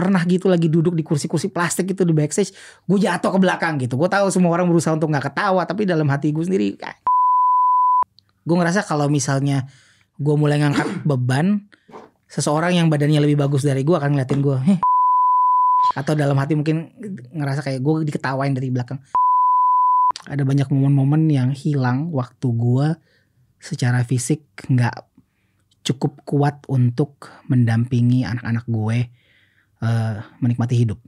pernah gitu lagi duduk di kursi-kursi plastik itu di backstage gue jatuh ke belakang gitu gue tahu semua orang berusaha untuk nggak ketawa tapi dalam hati gue sendiri ah. gue ngerasa kalau misalnya gue mulai ngangkat beban seseorang yang badannya lebih bagus dari gue akan ngeliatin gue Heh. atau dalam hati mungkin ngerasa kayak gue diketawain dari belakang ada banyak momen-momen yang hilang waktu gue secara fisik nggak cukup kuat untuk mendampingi anak-anak gue Eh, menikmati hidup.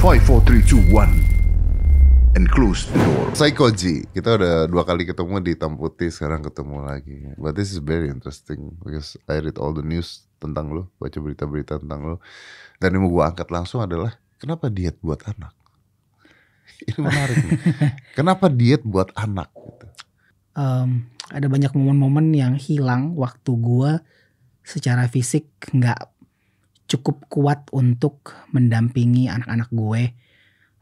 Five, four, three, two, one, And close the door Psychology Kita udah dua kali ketemu di Tamputi Sekarang ketemu lagi But this is very interesting Because I read all the news tentang lo Baca berita-berita tentang lo Dan yang mau gue angkat langsung adalah Kenapa diet buat anak? Ini menarik nih. Kenapa diet buat anak? Um, ada banyak momen-momen yang hilang Waktu gue secara fisik nggak cukup kuat untuk mendampingi anak-anak gue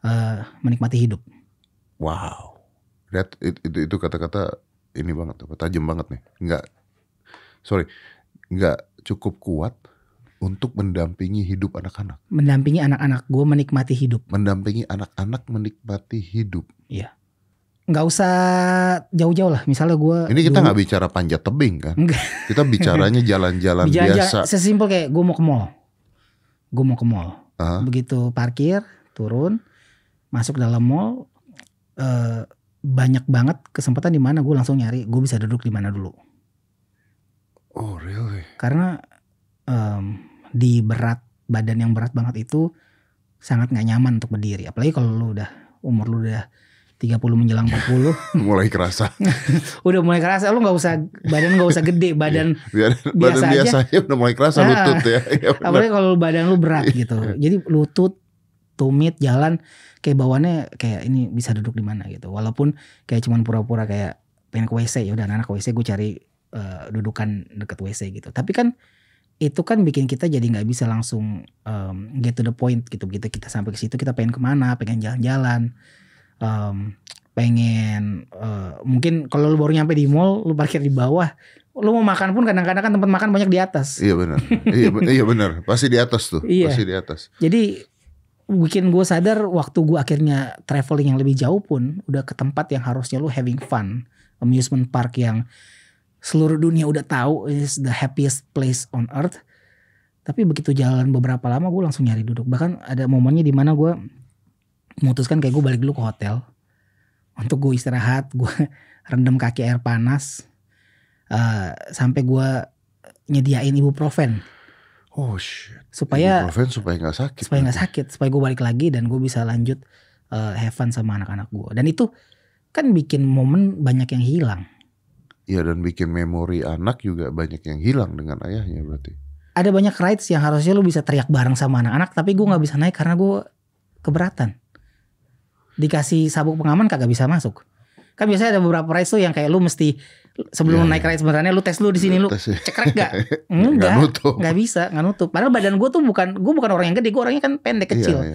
uh, menikmati hidup. Wow, that itu itu kata-kata ini banget apa tajam banget nih. Nggak, sorry, nggak cukup kuat untuk mendampingi hidup anak-anak. Mendampingi anak-anak gue menikmati hidup. Mendampingi anak-anak menikmati hidup. Iya nggak usah jauh-jauh lah misalnya gue ini kita nggak bicara panjat tebing kan enggak. kita bicaranya jalan-jalan biasa sesimpel kayak gue mau ke mall gue mau ke mall uh -huh. begitu parkir turun masuk dalam mall uh, banyak banget kesempatan di mana gue langsung nyari gue bisa duduk di mana dulu oh really karena um, di berat badan yang berat banget itu sangat nggak nyaman untuk berdiri apalagi kalau lu udah umur lu udah 30 menjelang 40 mulai kerasa udah mulai kerasa lu nggak usah badan nggak usah gede iya. badan Biar, biasa badan biasa, aja. udah mulai kerasa nah, lutut ya, ya apalagi kalau badan lu berat iya. gitu jadi lutut tumit jalan kayak bawaannya kayak ini bisa duduk di mana gitu walaupun kayak cuman pura-pura kayak pengen ke WC ya udah anak, -anak ke WC gue cari uh, dudukan deket WC gitu tapi kan itu kan bikin kita jadi nggak bisa langsung um, get to the point gitu gitu kita sampai ke situ kita pengen kemana pengen jalan-jalan um, pengen uh, mungkin kalau lu baru nyampe di mall lu parkir di bawah lu mau makan pun kadang-kadang kan tempat makan banyak di atas iya benar iya iya benar pasti di atas tuh iya. pasti di atas jadi bikin gue sadar waktu gue akhirnya traveling yang lebih jauh pun udah ke tempat yang harusnya lu having fun amusement park yang seluruh dunia udah tahu is the happiest place on earth tapi begitu jalan beberapa lama gue langsung nyari duduk bahkan ada momennya di mana gue memutuskan kayak gue balik dulu ke hotel untuk gue istirahat gue rendam kaki air panas uh, sampai gue nyediain ibuprofen oh shit supaya ibuprofen supaya nggak sakit supaya nggak ya? sakit supaya gue balik lagi dan gue bisa lanjut uh, have fun sama anak-anak gue dan itu kan bikin momen banyak yang hilang Iya dan bikin memori anak juga banyak yang hilang dengan ayahnya berarti. Ada banyak rides yang harusnya lu bisa teriak bareng sama anak-anak tapi gue nggak bisa naik karena gue keberatan dikasih sabuk pengaman kagak bisa masuk. Kan biasanya ada beberapa race tuh yang kayak lu mesti sebelum yeah, naik yeah. race sebenarnya lu tes lu di sini lu iya. cekrek gak? Enggak. gak nutup. Gak bisa, gak nutup. Padahal badan gue tuh bukan gue bukan orang yang gede, gue orangnya kan pendek iya, kecil. Iya,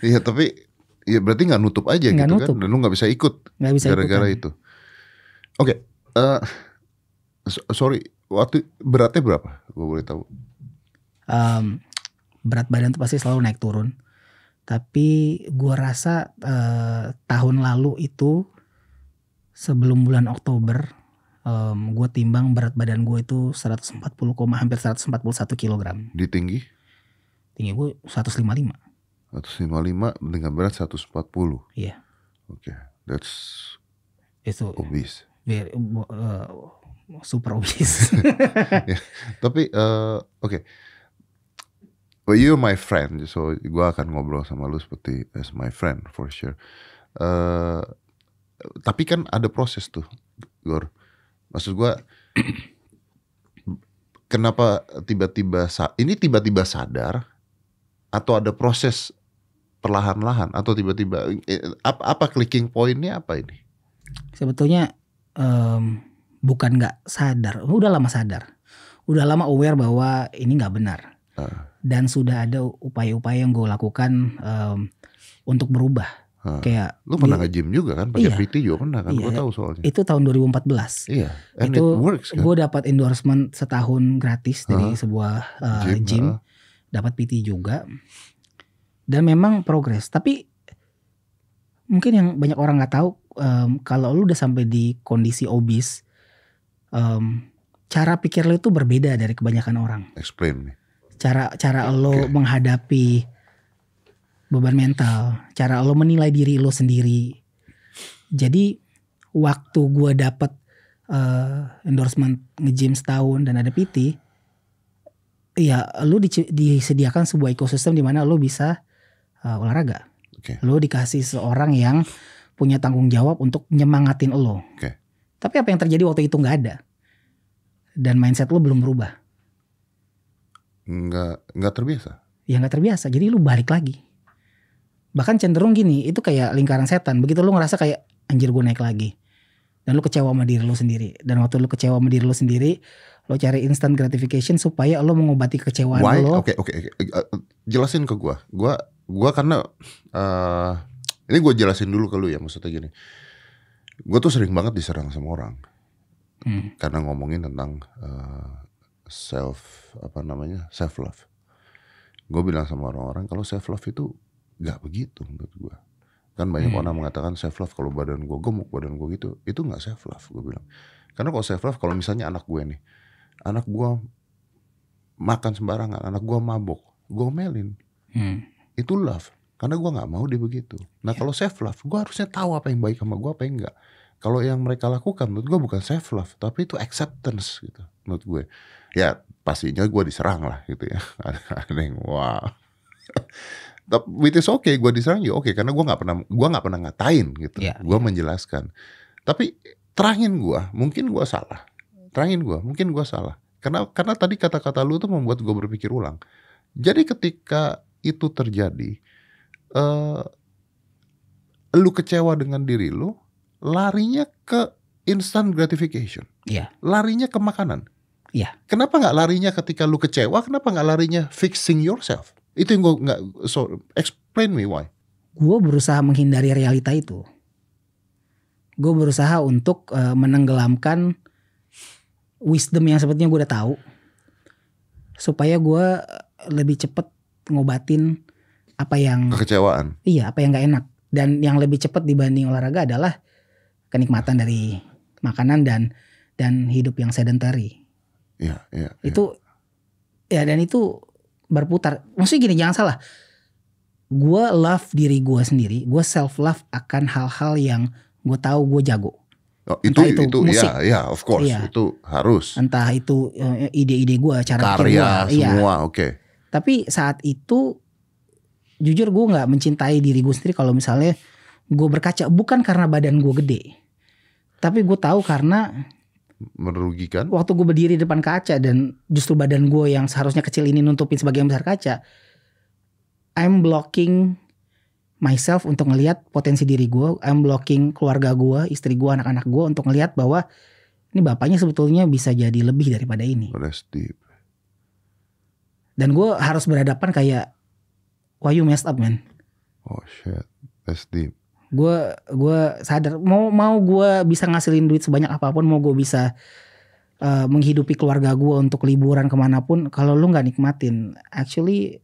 yeah, yeah. tapi ya berarti gak nutup aja gak gitu kan? nutup. kan. Dan lu gak bisa ikut. Gak bisa gara-gara kan. itu. Oke, okay, uh, eh, sorry, waktu beratnya berapa? Gue boleh tahu. Um, berat badan tuh pasti selalu naik turun. Tapi gue rasa eh, tahun lalu itu sebelum bulan Oktober um, gue timbang berat badan gue itu 140, hampir 141 kilogram. Di tinggi? Tinggi gue 155. 155 dengan berat 140? Iya. Yeah. Oke, okay. that's itu obese. Very, uh, super obese. yeah. Tapi uh, oke, okay well, you my friend, so gue akan ngobrol sama lu seperti as my friend for sure. Uh, tapi kan ada proses tuh, Gor. Maksud gue, kenapa tiba-tiba ini tiba-tiba sadar atau ada proses perlahan-lahan atau tiba-tiba eh, apa, apa clicking pointnya apa ini? Sebetulnya um, bukan nggak sadar, udah lama sadar, udah lama aware bahwa ini nggak benar. Uh dan sudah ada upaya-upaya yang gue lakukan um, untuk berubah. Hah. Kayak lu pernah nge-gym juga kan pakai iya, PT juga pernah kan iya, gue tahu soalnya. Itu tahun 2014. Iya. And itu works kan. Gue dapat endorsement setahun gratis Hah? dari sebuah uh, gym, gym. dapat PT juga. Dan memang progres, tapi mungkin yang banyak orang nggak tahu um, kalau lu udah sampai di kondisi obes um, cara pikir lu itu berbeda dari kebanyakan orang. Explain nih cara cara lo menghadapi beban mental, cara lo menilai diri lo sendiri. Jadi waktu gue dapet uh, endorsement nge-gym setahun dan ada PT, ya lo di, disediakan sebuah ekosistem di mana lo bisa uh, olahraga. Okay. Lo dikasih seorang yang punya tanggung jawab untuk nyemangatin lo. Okay. Tapi apa yang terjadi waktu itu nggak ada dan mindset lo belum berubah nggak nggak terbiasa ya nggak terbiasa jadi lu balik lagi bahkan cenderung gini itu kayak lingkaran setan begitu lu ngerasa kayak anjir gue naik lagi dan lu kecewa sama diri lu sendiri dan waktu lu kecewa sama diri lu sendiri lu cari instant gratification supaya lo mengobati kecewaan Why? lo. Oke okay, oke okay, okay. Eh, jelasin ke gua. Gua gua karena uh, ini gua jelasin dulu ke lu ya maksudnya gini. Gua tuh sering banget diserang sama orang. Hmm. Karena ngomongin tentang uh, self apa namanya self love gue bilang sama orang-orang kalau self love itu nggak begitu menurut gue kan banyak hmm. orang mengatakan self love kalau badan gue gemuk badan gue gitu itu nggak self love gue bilang karena kalau self love kalau misalnya anak gue nih anak gue makan sembarangan anak gue mabok gue melin hmm. itu love karena gue nggak mau dia begitu nah iya. kalau self love gue harusnya tahu apa yang baik sama gue apa yang enggak kalau yang mereka lakukan menurut gue bukan self love tapi itu acceptance gitu menurut gue ya pastinya gue diserang lah gitu ya ada yang wah tapi itu oke okay gue diserang ya oke okay, karena gue nggak pernah gue nggak pernah ngatain gitu yeah, gue ya. menjelaskan tapi terangin gue mungkin gue salah terangin gue mungkin gue salah karena karena tadi kata-kata lu tuh membuat gue berpikir ulang jadi ketika itu terjadi uh, lu kecewa dengan diri lu larinya ke instant gratification. Iya. Yeah. Larinya ke makanan. Iya. Yeah. Kenapa nggak larinya ketika lu kecewa? Kenapa nggak larinya fixing yourself? Itu yang gue nggak. So explain me why. Gue berusaha menghindari realita itu. Gue berusaha untuk uh, menenggelamkan wisdom yang sepertinya gue udah tahu supaya gue lebih cepet ngobatin apa yang kekecewaan. Iya, apa yang nggak enak dan yang lebih cepet dibanding olahraga adalah kenikmatan dari makanan dan dan hidup yang sedentary. Iya, iya, iya. Itu ya. dan itu berputar. Maksudnya gini, jangan salah. Gue love diri gue sendiri, gue self love akan hal-hal yang gue tahu gue jago. Oh, itu, itu itu iya, musik. ya ya of course ya. itu harus. Entah itu eh, ide-ide gue, cara Karya, gua, iya. semua, ya. oke. Okay. Tapi saat itu jujur gue nggak mencintai diri gue sendiri kalau misalnya gue berkaca bukan karena badan gue gede tapi gue tahu karena merugikan. Waktu gue berdiri depan kaca dan justru badan gue yang seharusnya kecil ini nutupin sebagian besar kaca, I'm blocking myself untuk ngelihat potensi diri gue. I'm blocking keluarga gue, istri gue, anak-anak gue untuk ngelihat bahwa ini bapaknya sebetulnya bisa jadi lebih daripada ini. Oh, that's deep. Dan gue harus berhadapan kayak, why you messed up man? Oh shit, that's deep gue gue sadar mau mau gue bisa ngasilin duit sebanyak apapun mau gue bisa uh, menghidupi keluarga gue untuk liburan kemanapun kalau lu nggak nikmatin actually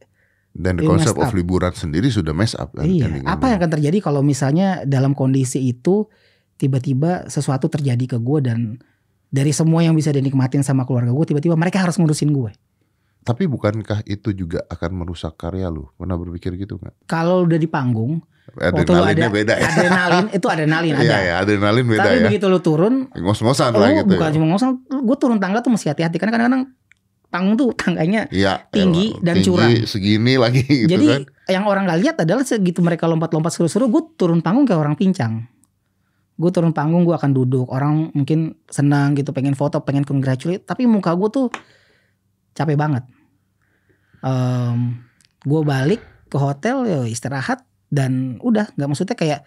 dan konsep of liburan sendiri sudah mess up kan? iya apa yang akan terjadi kalau misalnya dalam kondisi itu tiba-tiba sesuatu terjadi ke gue dan dari semua yang bisa dinikmatin sama keluarga gue tiba-tiba mereka harus ngurusin gue tapi bukankah itu juga akan merusak karya lu pernah berpikir gitu nggak kalau udah di panggung Adrenalinnya ada, beda ya. Adrenalin itu adrenalin iya, ada. Iya, ya, adrenalin beda Tapi ya. begitu lu turun, ngos-ngosan lah gitu. Bukan ya. cuma ngos ngosan gue turun tangga tuh mesti hati-hati karena kadang-kadang panggung tuh tangganya ya, tinggi ya, dan tinggi, curang. segini lagi gitu Jadi, kan. yang orang gak lihat adalah segitu mereka lompat-lompat seru-seru, gue turun panggung kayak orang pincang. Gue turun panggung, gue akan duduk. Orang mungkin senang gitu, pengen foto, pengen congratulate. Tapi muka gue tuh capek banget. Um, gue balik ke hotel, ya istirahat dan udah nggak maksudnya kayak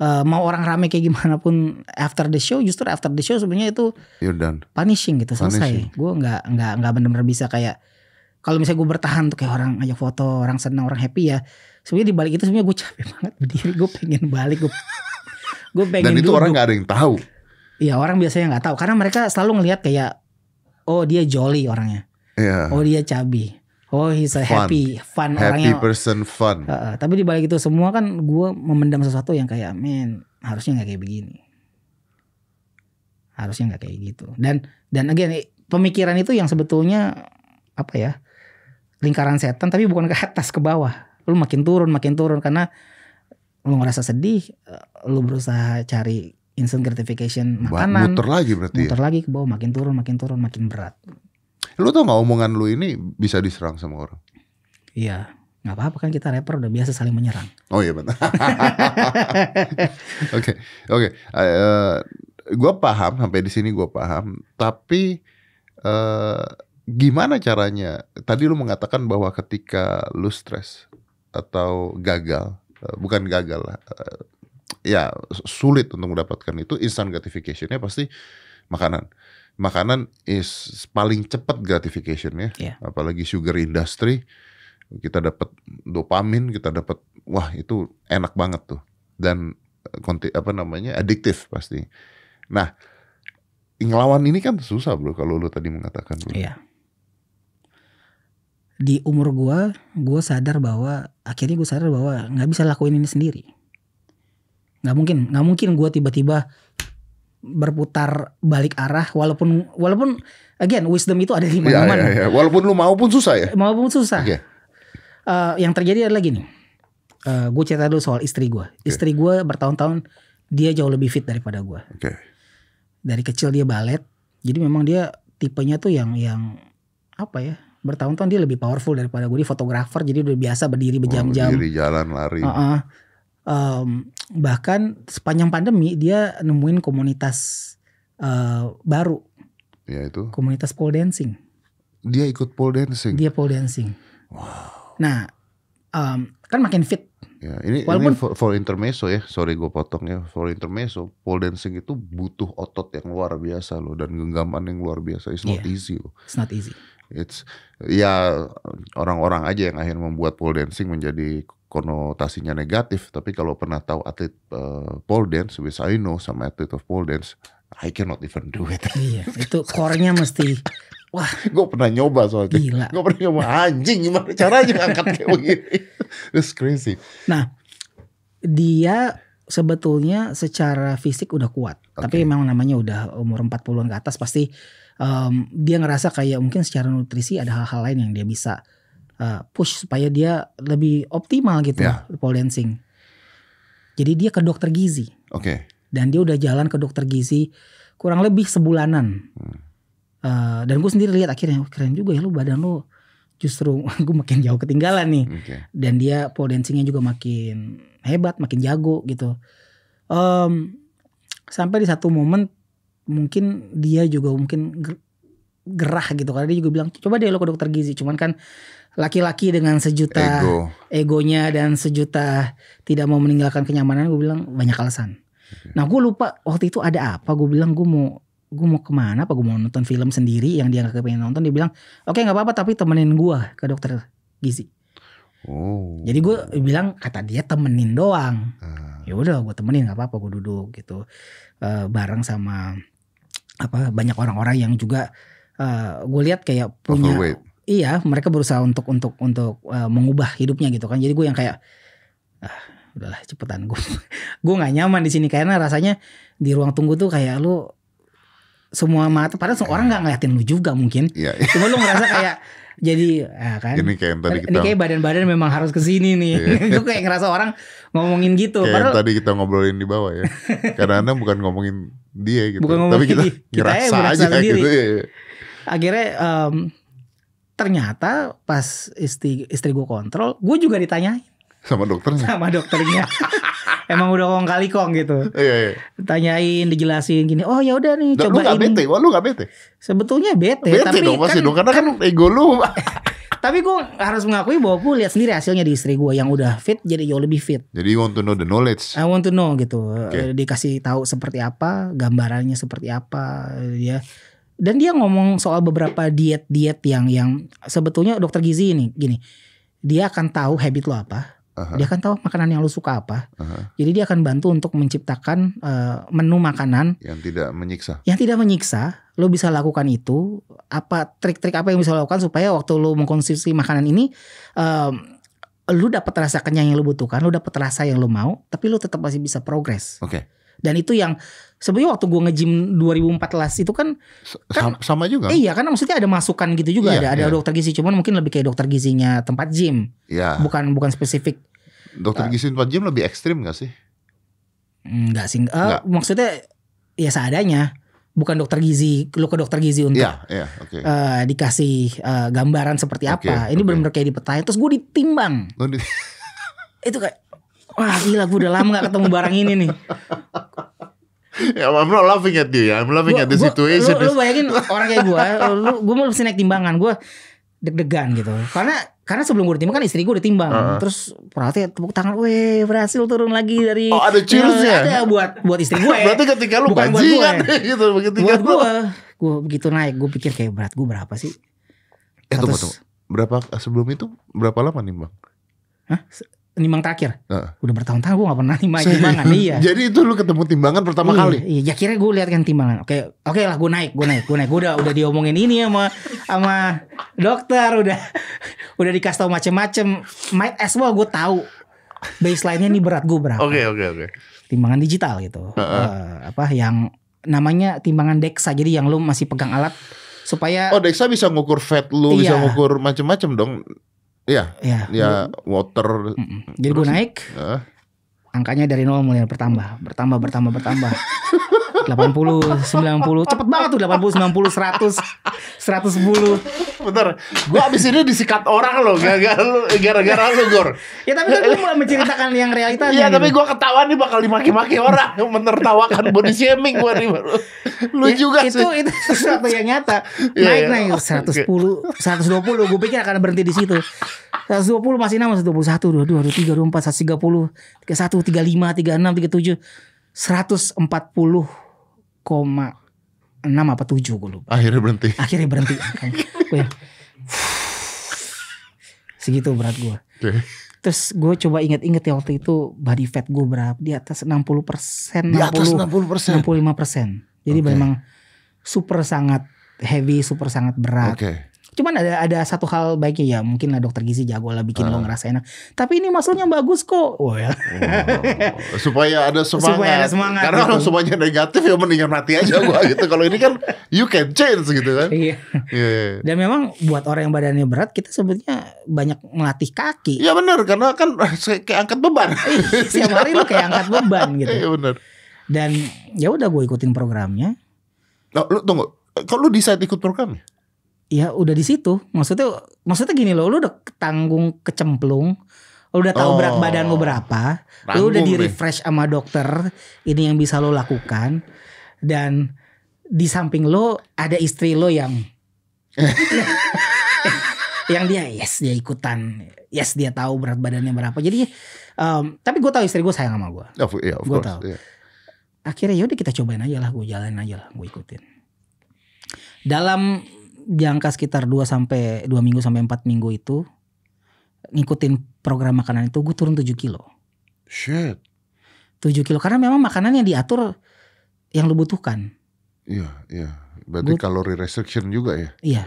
uh, mau orang rame kayak gimana pun after the show justru after the show sebenarnya itu You're done. punishing gitu selesai gue nggak nggak nggak benar-benar bisa kayak kalau misalnya gue bertahan tuh kayak orang ngajak foto orang senang orang happy ya sebenarnya dibalik itu sebenarnya gue capek banget berdiri gue pengen balik gue gue pengen dan itu duduk. orang nggak ada yang tahu Iya orang biasanya nggak tahu karena mereka selalu ngelihat kayak oh dia jolly orangnya, yeah. oh dia cabi, Oh, he's a fun. happy, fun happy orangnya. person, fun. Uh, tapi balik itu semua kan gue memendam sesuatu yang kayak, men harusnya nggak kayak begini, harusnya nggak kayak gitu. Dan dan again eh, pemikiran itu yang sebetulnya apa ya lingkaran setan, tapi bukan ke atas ke bawah. Lu makin turun, makin turun karena lu ngerasa sedih, eh, lu berusaha cari instant gratification makanan. Muter lagi berarti. Ya? Muter ya? lagi ke bawah, makin turun, makin turun, makin berat. Lu tau gak omongan lu ini bisa diserang sama orang? Iya, gak apa-apa kan kita rapper udah biasa saling menyerang. Oh iya benar. Oke, oke. Eh, gue paham sampai di sini gue paham, tapi uh, gimana caranya? Tadi lu mengatakan bahwa ketika lu stres atau gagal, uh, bukan gagal lah, uh, ya sulit untuk mendapatkan itu instant gratificationnya pasti makanan makanan is paling cepat gratificationnya, yeah. apalagi sugar industry kita dapat dopamin, kita dapat wah itu enak banget tuh dan eh, konti, apa namanya adiktif pasti. Nah ngelawan ini kan susah bro kalau lo tadi mengatakan bro. Iya. Di umur gue, gue sadar bahwa akhirnya gue sadar bahwa nggak bisa lakuin ini sendiri. Nggak mungkin, nggak mungkin gue tiba-tiba berputar balik arah walaupun walaupun again wisdom itu ada di iya, mana-mana. Ya, ya, ya. Walaupun lu mau pun susah ya. Mau pun susah. Okay. Uh, eh, yang terjadi adalah gini. Uh, eh, gue cerita dulu soal istri gue. Okay. Istri gue bertahun-tahun dia jauh lebih fit daripada gue. Okay. Dari kecil dia balet, jadi memang dia tipenya tuh yang yang apa ya? Bertahun-tahun dia lebih powerful daripada gue. Dia fotografer, jadi udah biasa berdiri oh, berjam-jam. Oh, berdiri jalan lari. Uh -uh um, bahkan sepanjang pandemi dia nemuin komunitas uh, baru ya itu komunitas pole dancing dia ikut pole dancing dia pole dancing wow nah um, kan makin fit ya ini Walaupun, ini for, for intermezzo ya sorry gue potong ya for intermezzo pole dancing itu butuh otot yang luar biasa loh dan genggaman yang luar biasa it's yeah. not iya. easy loh it's not easy it's ya orang-orang aja yang akhirnya membuat pole dancing menjadi konotasinya negatif, tapi kalau pernah tahu atlet uh, pole dance, which I know sama atlet of pole dance, I cannot even do it. Iya, itu core-nya mesti wah. gue pernah nyoba soalnya. Gila. Gue pernah nyoba anjing gimana caranya ngangkat kayak begini. that's crazy. Nah, dia sebetulnya secara fisik udah kuat, okay. tapi memang namanya udah umur 40-an ke atas pasti um, dia ngerasa kayak mungkin secara nutrisi ada hal-hal lain yang dia bisa uh, push supaya dia lebih optimal gitu yeah. Ya. pole dancing. Jadi dia ke dokter gizi. Oke. Okay. Dan dia udah jalan ke dokter gizi kurang lebih sebulanan. Hmm. Uh, dan gue sendiri lihat akhirnya oh, keren juga ya lu badan lu justru gue makin jauh ketinggalan nih. Okay. Dan dia pole dancingnya juga makin hebat, makin jago gitu. Um, sampai di satu momen mungkin dia juga mungkin gerah gitu karena dia juga bilang coba deh lo ke dokter gizi cuman kan laki-laki dengan sejuta Ego. egonya dan sejuta tidak mau meninggalkan kenyamanan gue bilang banyak alasan nah gue lupa waktu itu ada apa gue bilang gue mau gue mau kemana apa gue mau nonton film sendiri yang dia nggak kepengen nonton dia bilang oke okay, nggak apa-apa tapi temenin gue ke dokter gizi oh. jadi gue bilang kata dia temenin doang uh. ya udah gue temenin nggak apa-apa gue duduk gitu uh, bareng sama apa banyak orang-orang yang juga uh, eh, gue lihat kayak punya overweight iya mereka berusaha untuk untuk untuk uh, mengubah hidupnya gitu kan jadi gue yang kayak ah, udahlah cepetan gue gue nggak nyaman di sini karena rasanya di ruang tunggu tuh kayak lu semua mata padahal semua orang nggak ngeliatin lu juga mungkin yeah. cuma lu ngerasa kayak jadi ya kan ini kayak yang tadi kita ini kayak badan-badan memang harus ke sini nih yeah. gue kayak ngerasa orang ngomongin gitu kayak padahal, yang tadi kita ngobrolin di bawah ya karena anda bukan ngomongin dia gitu bukan ngomongin tapi kita, kita kita ya, ngerasa aja sendiri. gitu ya. akhirnya um, ternyata pas istri istri gue kontrol, gue juga ditanyain sama dokternya. Sama dokternya. Emang udah kong kali kong gitu. Iya, iya. Tanyain, dijelasin gini. Oh ya udah nih, Coba ini. Lu gak bete, Wah, lu gak bete. Sebetulnya bete, bete tapi dong, pasti kan dong, karena kan, kan ego lu. tapi gue harus mengakui bahwa gue lihat sendiri hasilnya di istri gue yang udah fit jadi jauh lebih fit. Jadi you want to know the knowledge. I want to know gitu. Okay. Dikasih tahu seperti apa, gambarannya seperti apa, ya dan dia ngomong soal beberapa diet-diet yang yang sebetulnya dokter gizi ini gini dia akan tahu habit lo apa uh dia akan tahu makanan yang lo suka apa uh jadi dia akan bantu untuk menciptakan uh, menu makanan yang tidak menyiksa yang tidak menyiksa lo bisa lakukan itu apa trik-trik apa yang bisa lo lakukan supaya waktu lo mengkonsumsi makanan ini um, eh, lu dapat rasa kenyang yang lo butuhkan, lo dapat rasa yang lo mau, tapi lo tetap masih bisa progres. Oke. Okay. Dan itu yang sebenarnya waktu gue ngejim 2014 itu kan, kan sama juga. iya, karena maksudnya ada masukan gitu juga iya, ada ada iya. dokter gizi, cuman mungkin lebih kayak dokter gizinya tempat gym. Iya. Bukan bukan spesifik. Dokter uh, gizi tempat gym lebih ekstrim gak sih? Enggak sih. Uh, Maksudnya ya seadanya. Bukan dokter gizi, lu ke dokter gizi untuk yeah, yeah, okay. uh, eh, dikasih uh, gambaran seperti okay, apa. Ini okay. benar-benar kayak dipetain. Terus gue ditimbang. itu kayak wah gila gue udah lama gak ketemu barang ini nih Ya, I'm not laughing at you ya. I'm laughing gua, at the gua, situation. Lu, lu bayangin orang kayak gue, eh, lu gue mau naik timbangan, gue deg-degan gitu. Karena karena sebelum gue ditimbang kan istri gue ditimbang. Uh -huh. Terus perhati tepuk tangan, weh berhasil turun lagi dari. Oh ada cheersnya. Eh, ada buat buat istri gue. Ya. Berarti ketika lu bukan bajingan gue, ya. gitu begitu. Buat gue, kan? gue begitu naik, gue pikir kayak berat gue berapa sih? Eh, tunggu, tunggu. Berapa sebelum itu berapa lama nimbang? Hah? nimbang terakhir. Uh. Udah bertahun-tahun gue gak pernah Sehingga. timbangan. iya. Jadi itu lu ketemu timbangan pertama iya, kali. Iya, ya kira gue lihat kan timbangan. Oke, oke lah gue naik, gue naik, gue naik. Gue udah udah diomongin ini sama sama dokter udah udah dikasih tau macem-macem. Might as well gue tahu baseline-nya ini berat gue berapa. Oke, okay, oke, okay, oke. Okay. Timbangan digital gitu. Uh -uh. Uh, apa yang namanya timbangan Dexa. Jadi yang lu masih pegang alat supaya Oh, Dexa bisa ngukur fat lu, iya. bisa ngukur macem-macem dong. Iya. Iya. Ya, water. Mm -mm. Jadi gue naik. Uh. Angkanya dari nol mulai bertambah, bertambah, bertambah, bertambah. 80, 90, cepet banget tuh 80, 90, 100, 110. Bentar, gue abis ini disikat orang loh, gara-gara lu, gara-gara Gor. ya tapi kan gue mau menceritakan yang realita Iya tapi gitu. gue ketawa nih bakal dimaki-maki orang, menertawakan body shaming gue nih. Lu ya, juga itu, sih. Itu sesuatu yang nyata. Iya, iya. Naik naik 110, 120, gue pikir akan berhenti di situ. 120 masih nama 121, 22, 23, 24, 130, 31, 35, 36, 37. 140 koma enam apa tujuh gue lupa. Akhirnya berhenti. Akhirnya berhenti. gue yang, segitu berat gue. Okay. Terus gue coba inget-inget ya waktu itu body fat gue berapa di atas 60 persen. Di atas 60 persen? 65 persen. Jadi okay. memang super sangat heavy, super sangat berat. Okay. Cuman ada ada satu hal baiknya ya mungkin lah dokter gizi jago lah bikin uh. lo ah. ngerasa enak. Tapi ini maksudnya bagus kok. Oh, ya. Oh, supaya ada semangat. Supaya ada semangat. Karena gitu. kalau semuanya negatif ya mendingan mati aja gua gitu. Kalau ini kan you can change gitu kan. Iya. Yeah. Iya. Dan memang buat orang yang badannya berat kita sebetulnya banyak melatih kaki. Iya benar karena kan kayak angkat beban. Iya, setiap hari lo kayak angkat beban gitu. Iya benar. Dan ya udah gue ikutin programnya. Lo, nah, lo tunggu, kok lu decide ikut programnya? ya udah di situ. Maksudnya maksudnya gini loh, lu udah tanggung kecemplung, lu udah tahu oh. berat badan lu berapa, lu udah di refresh deh. sama dokter, ini yang bisa lu lakukan dan di samping lo ada istri lo yang yang dia yes dia ikutan yes dia tahu berat badannya berapa jadi um, tapi gue tahu istri gue sayang sama gue yeah, gue tahu yeah. akhirnya yaudah kita cobain aja lah gue jalan aja lah gue ikutin dalam jangka sekitar 2 sampai 2 minggu sampai 4 minggu itu ngikutin program makanan itu gue turun 7 kilo. Shit. 7 kilo karena memang makanan yang diatur yang lu butuhkan. Iya, iya. Berarti gua, kalori restriction juga ya. Iya.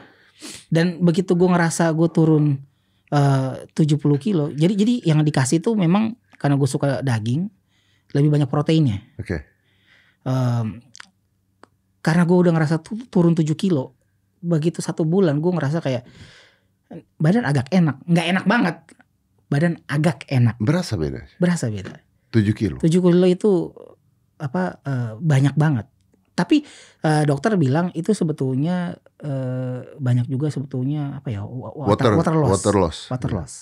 Dan begitu gue ngerasa gue turun eh, uh, 70 kilo. Jadi jadi yang dikasih tuh memang karena gue suka daging lebih banyak proteinnya. Oke. Okay. Um, karena gue udah ngerasa tuh turun 7 kilo, begitu satu bulan gue ngerasa kayak badan agak enak, nggak enak banget. Badan agak enak. Berasa beda. Berasa beda. tujuh kilo. tujuh kilo itu apa uh, banyak banget. Tapi uh, dokter bilang itu sebetulnya uh, banyak juga sebetulnya apa ya water water, water loss. Water loss. Water yeah. loss.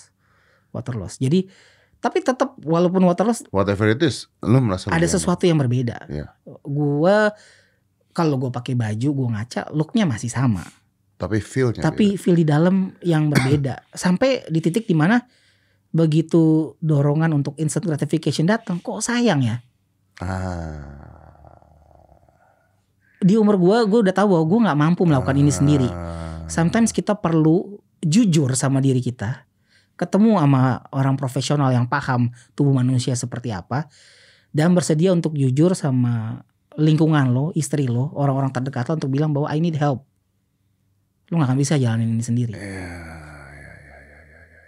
Water loss. Jadi tapi tetap walaupun water loss whatever it is, lu merasa ada sesuatu yang berbeda. Yeah. Gua kalau gue pakai baju gue ngaca looknya masih sama tapi feelnya tapi beda. feel di dalam yang berbeda sampai di titik dimana begitu dorongan untuk instant gratification datang kok sayang ya ah. di umur gue gue udah tahu gue nggak mampu melakukan ah. ini sendiri ah. sometimes kita perlu jujur sama diri kita ketemu sama orang profesional yang paham tubuh manusia seperti apa dan bersedia untuk jujur sama lingkungan lo, istri lo, orang-orang terdekat lo untuk bilang bahwa I need help. Lo gak akan bisa jalanin ini sendiri. Ya, ya, ya, ya, ya, ya.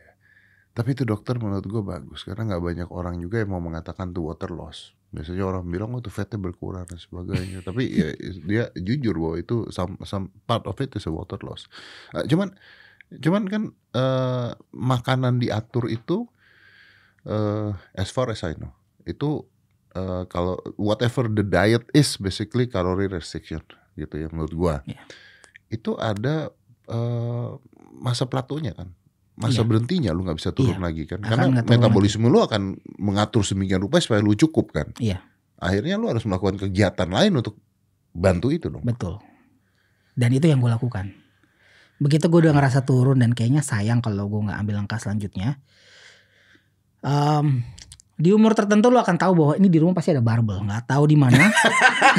Tapi itu dokter menurut gue bagus karena nggak banyak orang juga yang mau mengatakan tuh water loss. Biasanya orang bilang oh tuh fatnya berkurang dan sebagainya. Tapi ya, dia jujur bahwa itu some, some part of it is a water loss. Uh, cuman cuman kan uh, makanan diatur itu uh, as far as I know itu Eh, kalau whatever the diet is basically calorie restriction gitu ya menurut gua. Yeah. Itu ada uh, masa platonya kan. Masa yeah. berhentinya lu nggak bisa turun yeah. lagi kan. Karena metabolisme lagi. lu akan mengatur semingguan rupa supaya lu cukup kan. Iya. Yeah. Akhirnya lu harus melakukan kegiatan lain untuk bantu itu dong. Betul. Dan itu yang gue lakukan. Begitu gue udah ngerasa turun dan kayaknya sayang kalau gue nggak ambil langkah selanjutnya. Um, di umur tertentu lo akan tahu bahwa ini di rumah pasti ada barbel nggak tahu di mana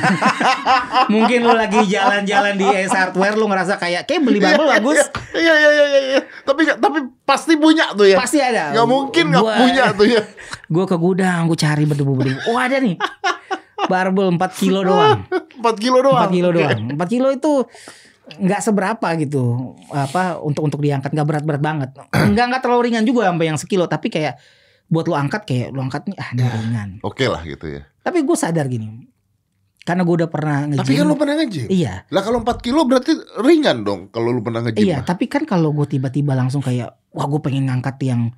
mungkin lo lagi jalan-jalan di S hardware lo ngerasa kayak kayak beli barbel iya, iya, bagus iya iya iya iya, iya. tapi tapi pasti punya tuh ya pasti ada nggak mungkin nggak punya tuh ya gue ke gudang gue cari berdebu berdebu oh ada nih barbel 4 kilo doang 4 kilo doang 4 kilo doang 4 kilo itu nggak seberapa gitu apa untuk untuk diangkat nggak berat-berat banget nggak nggak terlalu ringan juga sampai yang sekilo tapi kayak buat lo angkat kayak lo angkat nih ah ini nah, ringan. Oke okay lah gitu ya. Tapi gue sadar gini. Karena gue udah pernah nge Tapi kan lo pernah nge Iya. Lah kalau 4 kilo berarti ringan dong kalau lo pernah nge Iya, lah. tapi kan kalau gue tiba-tiba langsung kayak wah gue pengen ngangkat yang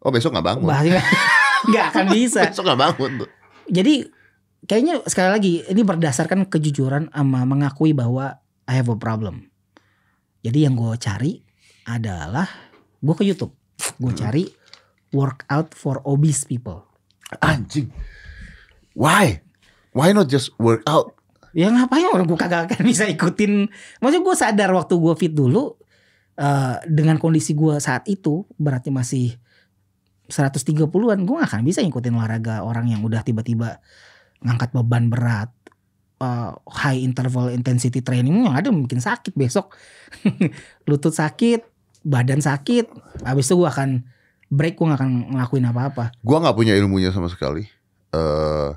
Oh, besok gak bangun. Bahasa gak akan bisa. besok gak bangun tuh. Jadi kayaknya sekali lagi ini berdasarkan kejujuran sama mengakui bahwa I have a problem. Jadi yang gue cari adalah gue ke YouTube. Gue hmm. cari workout for obese people. Anjing. Why? Why not just work out? Ya ngapain orang gue kagak akan bisa ikutin. Maksudnya gue sadar waktu gue fit dulu uh, dengan kondisi gue saat itu berarti masih 130-an gue gak akan bisa ikutin olahraga orang yang udah tiba-tiba ngangkat beban berat uh, high interval intensity training yang ada mungkin sakit besok lutut sakit badan sakit habis itu gue akan break gue gak akan ngelakuin apa-apa. Gue gak punya ilmunya sama sekali. Uh,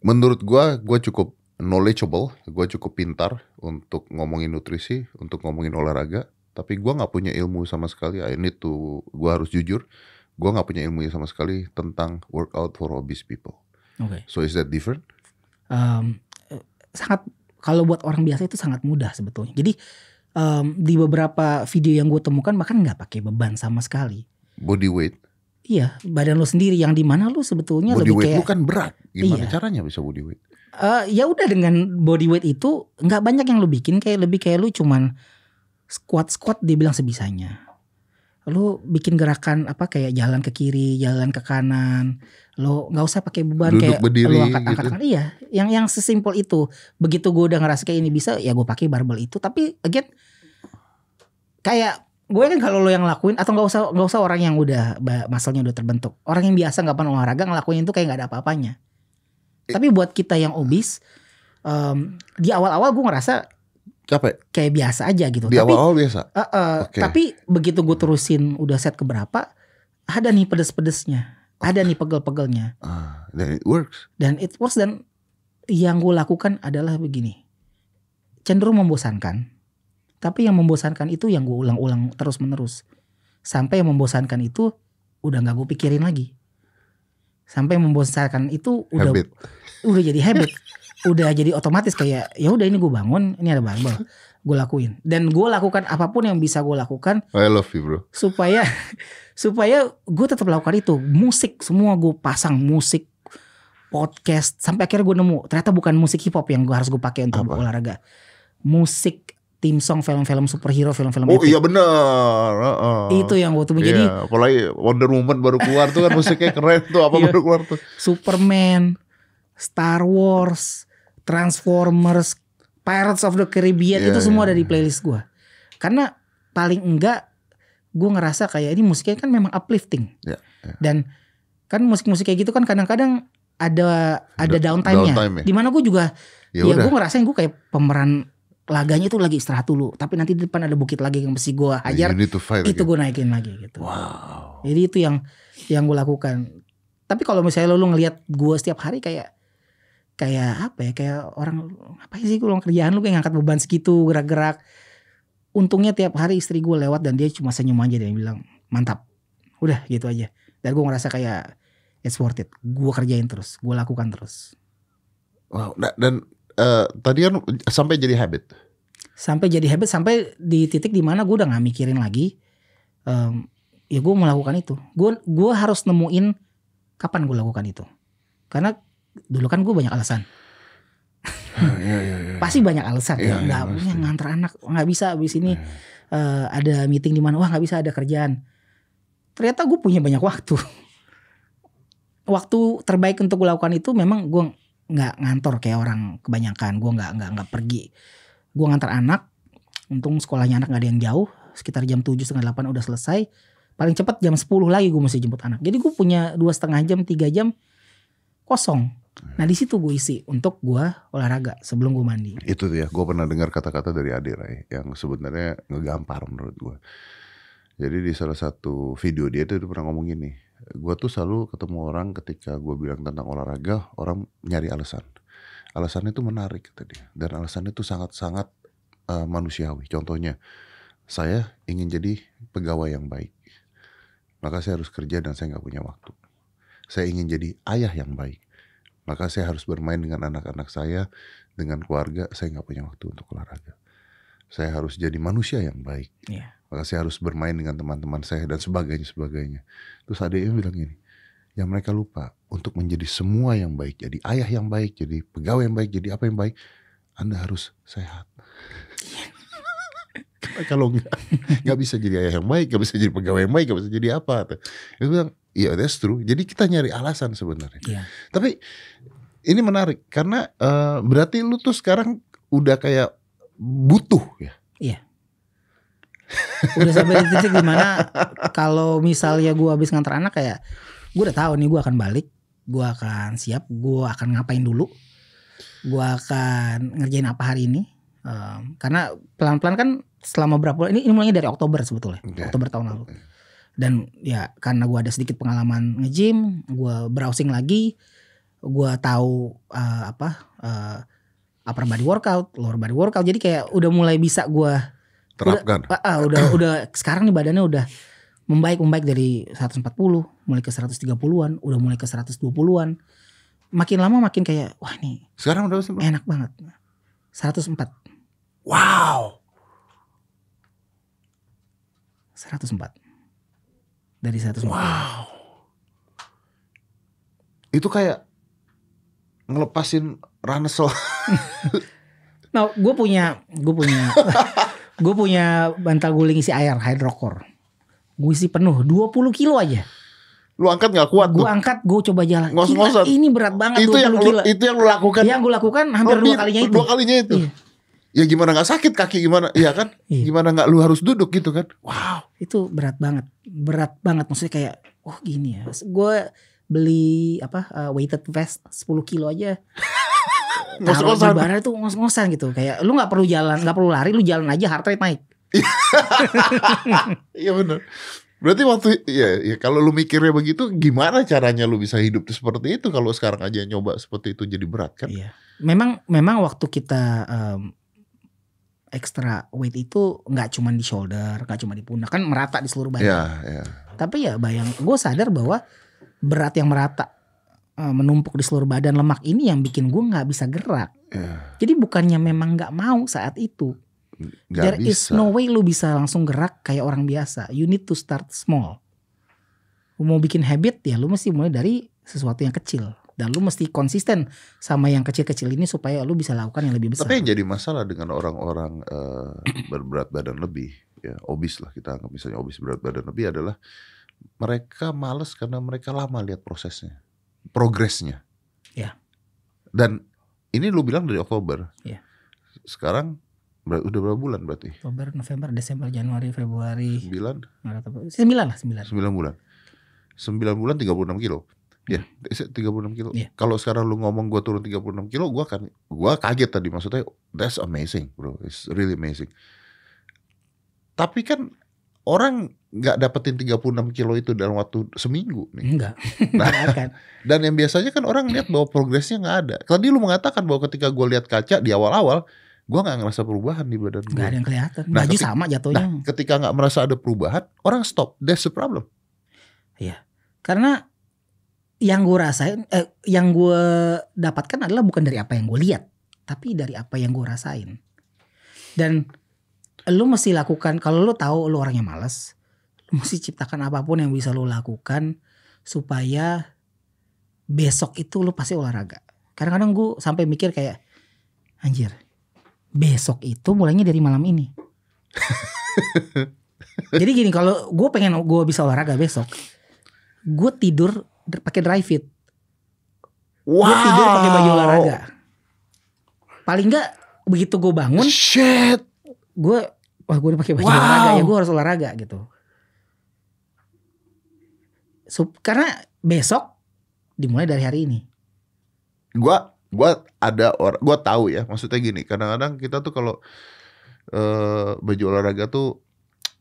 menurut gue, gue cukup knowledgeable, gue cukup pintar untuk ngomongin nutrisi, untuk ngomongin olahraga. Tapi gue gak punya ilmu sama sekali. I need to, gue harus jujur, gue gak punya ilmunya sama sekali tentang workout for obese people. Okay. So is that different? Um, sangat kalau buat orang biasa itu sangat mudah sebetulnya. Jadi um, di beberapa video yang gue temukan bahkan nggak pakai beban sama sekali. Body weight. Iya, badan lo sendiri yang di mana lo sebetulnya body lebih weight kayak lo kan berat. Gimana iya. caranya bisa body weight? Uh, ya udah dengan body weight itu nggak banyak yang lo bikin kayak lebih kayak lo cuman squat squat dibilang sebisanya. Lo bikin gerakan apa kayak jalan ke kiri, jalan ke kanan. Lo nggak usah pakai beban Duduk kayak berdiri, lo angkat angkat, gitu. iya. Yang yang sesimpel itu. Begitu gue udah ngerasa kayak ini bisa, ya gue pakai barbel itu. Tapi again kayak gue kan kalau lo yang lakuin atau nggak usah nggak usah orang yang udah masalnya udah terbentuk orang yang biasa nggak pernah olahraga ngelakuin itu kayak nggak ada apa-apanya tapi buat kita yang obis um, di awal-awal gue ngerasa capek kayak biasa aja gitu di awal-awal biasa uh, uh, okay. tapi begitu gue terusin udah set keberapa ada nih pedes-pedesnya ada nih pegel-pegelnya uh, it works dan it works dan yang gue lakukan adalah begini cenderung membosankan tapi yang membosankan itu yang gue ulang-ulang terus menerus. Sampai yang membosankan itu udah gak gue pikirin lagi. Sampai yang membosankan itu udah habit. udah jadi habit. udah jadi otomatis kayak ya udah ini gue bangun, ini ada barbel. Gue lakuin dan gue lakukan apapun yang bisa gue lakukan. I love you bro. Supaya supaya gue tetap lakukan itu. Musik semua gue pasang musik podcast sampai akhirnya gue nemu ternyata bukan musik hip hop yang gue harus gue pakai untuk Apa? olahraga musik tim song film-film superhero, film-film Oh epic. iya benar. uh, uh. Itu yang waktu itu yeah. jadi iya, apalagi Wonder Woman baru keluar tuh kan musiknya keren tuh apa yeah. baru keluar tuh. Superman, Star Wars, Transformers, Pirates of the Caribbean yeah, itu iya, semua yeah. ada iya, di playlist gue. Karena paling enggak gue ngerasa kayak ini musiknya kan memang uplifting. Yeah, yeah. Dan kan musik-musik kayak gitu kan kadang-kadang ada ada downtime-nya. Downtime, Dimana gue juga ya, ya gue ngerasain gue kayak pemeran laganya tuh lagi istirahat dulu tapi nanti di depan ada bukit lagi yang mesti gue nah, hajar itu again. gue naikin lagi gitu wow jadi itu yang yang gue lakukan tapi kalau misalnya lo, lo ngelihat gue setiap hari kayak kayak apa ya kayak orang apa sih gue kerjaan lu kayak ngangkat beban segitu gerak-gerak untungnya tiap hari istri gue lewat dan dia cuma senyum aja dan bilang mantap udah gitu aja dan gue ngerasa kayak it's worth it gue kerjain terus gue lakukan terus wow dan uh, tadi kan sampai jadi habit. Sampai jadi habit sampai di titik dimana gue udah gak mikirin lagi. Um, ya gue melakukan itu. Gue gue harus nemuin kapan gue lakukan itu. Karena dulu kan gue banyak alasan. ya, Pasti iya. banyak alasan ya, ya. nggak ya, punya ngantar anak nggak bisa abis ini ya. uh, ada meeting di mana wah nggak bisa ada kerjaan. Ternyata gue punya banyak waktu. waktu terbaik untuk gue lakukan itu memang gue nggak ngantor kayak orang kebanyakan gue nggak nggak nggak pergi gue ngantar anak untung sekolahnya anak nggak ada yang jauh sekitar jam tujuh setengah delapan udah selesai paling cepat jam 10 lagi gue mesti jemput anak jadi gue punya dua setengah jam tiga jam kosong nah di situ gue isi untuk gue olahraga sebelum gue mandi itu ya gue pernah dengar kata-kata dari Adi Rai yang sebenarnya ngegampar menurut gue jadi di salah satu video dia tuh pernah ngomong gini gue tuh selalu ketemu orang ketika gue bilang tentang olahraga orang nyari alasan Alasan itu menarik tadi dan alasan itu sangat-sangat uh, manusiawi contohnya saya ingin jadi pegawai yang baik maka saya harus kerja dan saya nggak punya waktu saya ingin jadi ayah yang baik maka saya harus bermain dengan anak-anak saya dengan keluarga saya nggak punya waktu untuk olahraga saya harus jadi manusia yang baik yeah maka saya harus bermain dengan teman-teman saya dan sebagainya sebagainya terus ada yang bilang ini yang mereka lupa untuk menjadi semua yang baik jadi ayah yang baik jadi pegawai yang baik jadi apa yang baik anda harus sehat kalau nggak nggak bisa jadi ayah yang baik, nggak bisa jadi pegawai yang baik, nggak bisa jadi apa. Itu bilang, iya yeah, that's true. Jadi kita nyari alasan sebenarnya. Yeah. Tapi ini menarik karena uh, berarti lu tuh sekarang udah kayak butuh ya. Iya. Yeah udah sampai di titik dimana kalau misalnya gue habis ngantar anak kayak gue udah tahu nih gue akan balik gue akan siap gue akan ngapain dulu gue akan ngerjain apa hari ini um, karena pelan-pelan kan selama berapa ini, ini mulainya dari Oktober sebetulnya okay. Oktober tahun lalu dan ya karena gue ada sedikit pengalaman nge-gym gue browsing lagi gue tahu uh, apa uh, upper body workout lower body workout jadi kayak udah mulai bisa gue terapkan. Udah, uh, udah udah sekarang nih badannya udah membaik membaik dari 140 mulai ke 130-an, udah mulai ke 120-an. Makin lama makin kayak wah nih. Sekarang udah sempat. Enak banget. 104. Wow. 104. Dari 104. Wow. Itu kayak ngelepasin ransel. nah, gue punya, gue punya gue punya bantal guling isi air hydrocore gue isi penuh 20 kilo aja lu angkat nggak kuat gue angkat gue coba jalan ngos ngosan Gila, ini berat banget itu yang kilo. Lu, itu yang lu lakukan yang gue lakukan hampir dua kalinya itu dua kalinya itu iya. ya gimana gak sakit kaki gimana iya kan iya. gimana gak lu harus duduk gitu kan wow itu berat banget berat banget maksudnya kayak oh gini ya gue beli apa uh, weighted vest 10 kilo aja ngos-ngosan ibarat itu ngos-ngosan gitu kayak lu nggak perlu jalan nggak perlu lari lu jalan aja heart rate naik iya benar berarti waktu ya, ya kalau lu mikirnya begitu gimana caranya lu bisa hidup seperti itu kalau sekarang aja nyoba seperti itu jadi berat kan iya. memang memang waktu kita um, extra weight itu nggak cuma di shoulder nggak cuma di pundak kan merata di seluruh badan Iya. iya. tapi ya bayang gue sadar bahwa berat yang merata Eh, menumpuk di seluruh badan lemak ini yang bikin gue nggak bisa gerak. Yeah. Jadi bukannya memang nggak mau saat itu. Gak There bisa. is no way lu bisa langsung gerak kayak orang biasa. You need to start small. Lu mau bikin habit ya lu mesti mulai dari sesuatu yang kecil. Dan lu mesti konsisten sama yang kecil-kecil ini supaya lu bisa lakukan yang lebih besar. Tapi yang jadi masalah dengan orang-orang uh, berberat badan lebih, ya obis lah kita anggap misalnya obes berat badan lebih adalah mereka males karena mereka lama lihat prosesnya progresnya. Ya. Dan ini lu bilang dari Oktober. Ya. Sekarang udah berapa bulan berarti? Oktober, November, Desember, Januari, Februari. Sembilan. Maret, 9 lah, 9. Sembilan bulan. 9 bulan enam kilo. Ya, 36 kilo. Yeah. Kalau sekarang lu ngomong gua turun 36 kilo, gua kan gua kaget tadi maksudnya that's amazing, bro. It's really amazing. Tapi kan orang nggak dapetin 36 kilo itu dalam waktu seminggu nih. Enggak. Nah, akan. dan yang biasanya kan orang lihat bahwa progresnya nggak ada. Tadi lu mengatakan bahwa ketika gue lihat kaca di awal-awal, gue nggak ngerasa perubahan di badan gue. Gak ada yang kelihatan. Nah, Baju sama jatuhnya. Nah, ketika nggak merasa ada perubahan, orang stop. That's the problem. Iya. Karena yang gue rasain, eh, yang gue dapatkan adalah bukan dari apa yang gue lihat, tapi dari apa yang gue rasain. Dan lu mesti lakukan kalau lu tahu lu orangnya malas lu mesti ciptakan apapun yang bisa lu lakukan supaya besok itu lu pasti olahraga kadang-kadang gue sampai mikir kayak anjir besok itu mulainya dari malam ini jadi gini kalau gue pengen gue bisa olahraga besok gue tidur pakai dry fit wow. gue tidur pakai baju olahraga paling enggak begitu gue bangun Shit gue wah gue udah pakai baju wow. olahraga ya gue harus olahraga gitu so, karena besok dimulai dari hari ini gue gue ada orang gue tahu ya maksudnya gini kadang-kadang kita tuh kalau uh, baju olahraga tuh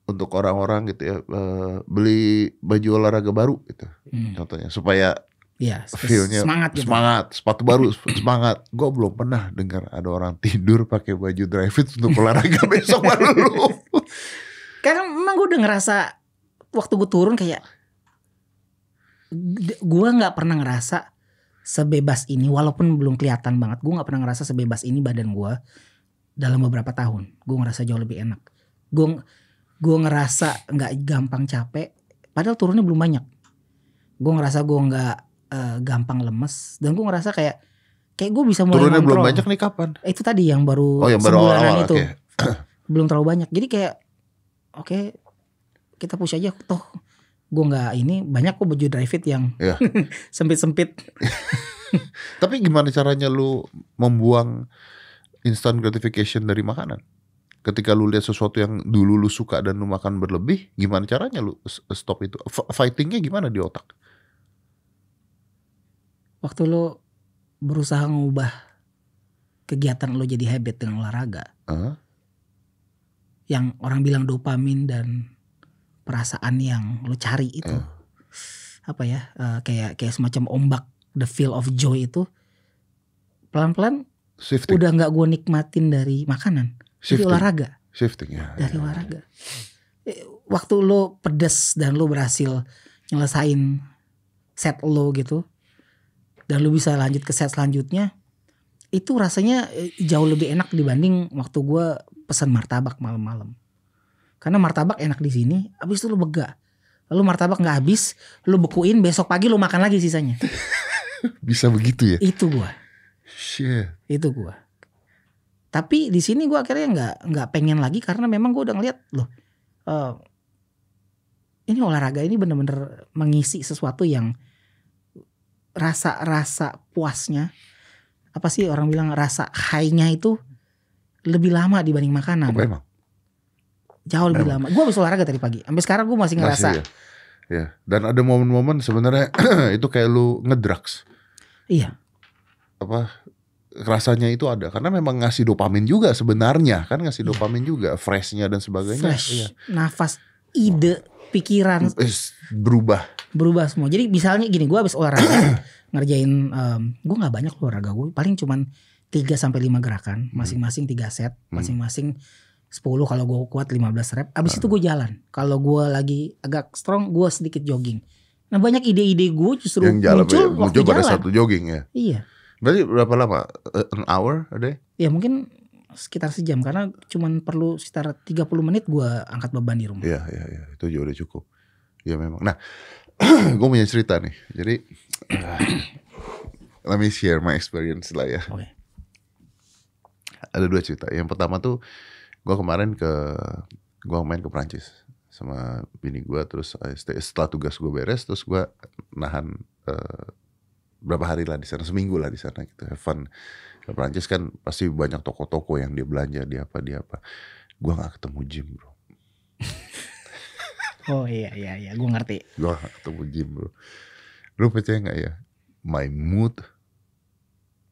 untuk orang-orang gitu ya eh, beli baju olahraga baru gitu hmm. contohnya supaya Iya, feelnya semangat gitu. Semangat, sepatu baru semangat. Gue belum pernah dengar ada orang tidur pakai baju dry fit untuk olahraga besok baru lu. Karena memang gue udah ngerasa waktu gue turun kayak gue nggak pernah ngerasa sebebas ini walaupun belum kelihatan banget gue nggak pernah ngerasa sebebas ini badan gue dalam beberapa tahun gue ngerasa jauh lebih enak gue gue ngerasa nggak gampang capek padahal turunnya belum banyak gue ngerasa gue nggak uh, gampang lemes dan gue ngerasa kayak kayak gue bisa mulai turunnya belum banyak nih kapan eh, itu tadi yang baru oh, yang baru awal, awal itu okay. belum terlalu banyak jadi kayak oke okay, kita push aja toh gue nggak ini banyak kok baju dry fit yang yeah. sempit sempit tapi gimana caranya lu membuang instant gratification dari makanan ketika lu lihat sesuatu yang dulu lu suka dan lu makan berlebih gimana caranya lu stop itu fightingnya gimana di otak waktu lo berusaha ngubah kegiatan lo jadi habit dengan olahraga uh? yang orang bilang dopamin dan perasaan yang lo cari itu uh. apa ya uh, kayak kayak semacam ombak the feel of joy itu pelan pelan udah nggak gue nikmatin dari makanan Shifting. dari olahraga Shifting ya dari ya, olahraga ya. waktu lo pedes dan lo berhasil nyelesain set lo gitu dan lu bisa lanjut ke set selanjutnya itu rasanya eh, jauh lebih enak dibanding waktu gue pesan martabak malam-malam karena martabak enak di sini abis itu lu bega lalu martabak nggak habis lu bekuin besok pagi lu makan lagi sisanya bisa begitu ya itu gue Shit. itu gue tapi di sini gue akhirnya nggak nggak pengen lagi karena memang gue udah ngeliat loh uh, ini olahraga ini bener-bener mengisi sesuatu yang rasa-rasa puasnya apa sih orang bilang rasa high-nya itu lebih lama dibanding makanan. Apa emang? Jauh lebih lama. Gua habis olahraga tadi pagi. Sampai sekarang gua masih ngerasa. Masih, ya. ya. Dan ada momen-momen sebenarnya itu kayak lu ngedrugs. Iya. Apa rasanya itu ada karena memang ngasih dopamin juga sebenarnya kan ngasih iya. dopamin juga freshnya dan sebagainya. Fresh. Iya. Nafas, ide, pikiran berubah berubah semua. Jadi misalnya gini, gue habis olahraga ngerjain, um, gue nggak banyak olahraga gue, paling cuman 3 sampai lima gerakan, hmm. masing-masing tiga set, hmm. masing-masing 10 kalau gue kuat 15 rep. Abis itu ah. gue jalan. Kalau gue lagi agak strong, gue sedikit jogging. Nah banyak ide-ide gue justru yang jalan, muncul, ya, muncul pada jalan. satu jogging ya. Iya. Berarti berapa lama? Eh, an hour a day? Ya mungkin sekitar sejam karena cuman perlu sekitar 30 menit gue angkat beban di rumah. Iya iya iya itu juga udah cukup. Ya memang. Nah gue punya cerita nih. Jadi let me share my experience lah ya. Okay. Ada dua cerita. Yang pertama tuh gue kemarin ke gue main ke Prancis sama bini gue terus eh, setelah tugas gue beres terus gue nahan uh, berapa hari lah di sana seminggu lah di sana gitu have fun ke Prancis kan pasti banyak toko-toko yang dia belanja dia apa dia apa gue gak ketemu Jim bro oh iya iya iya gue ngerti gue ketemu Jim bro lu percaya gak ya my mood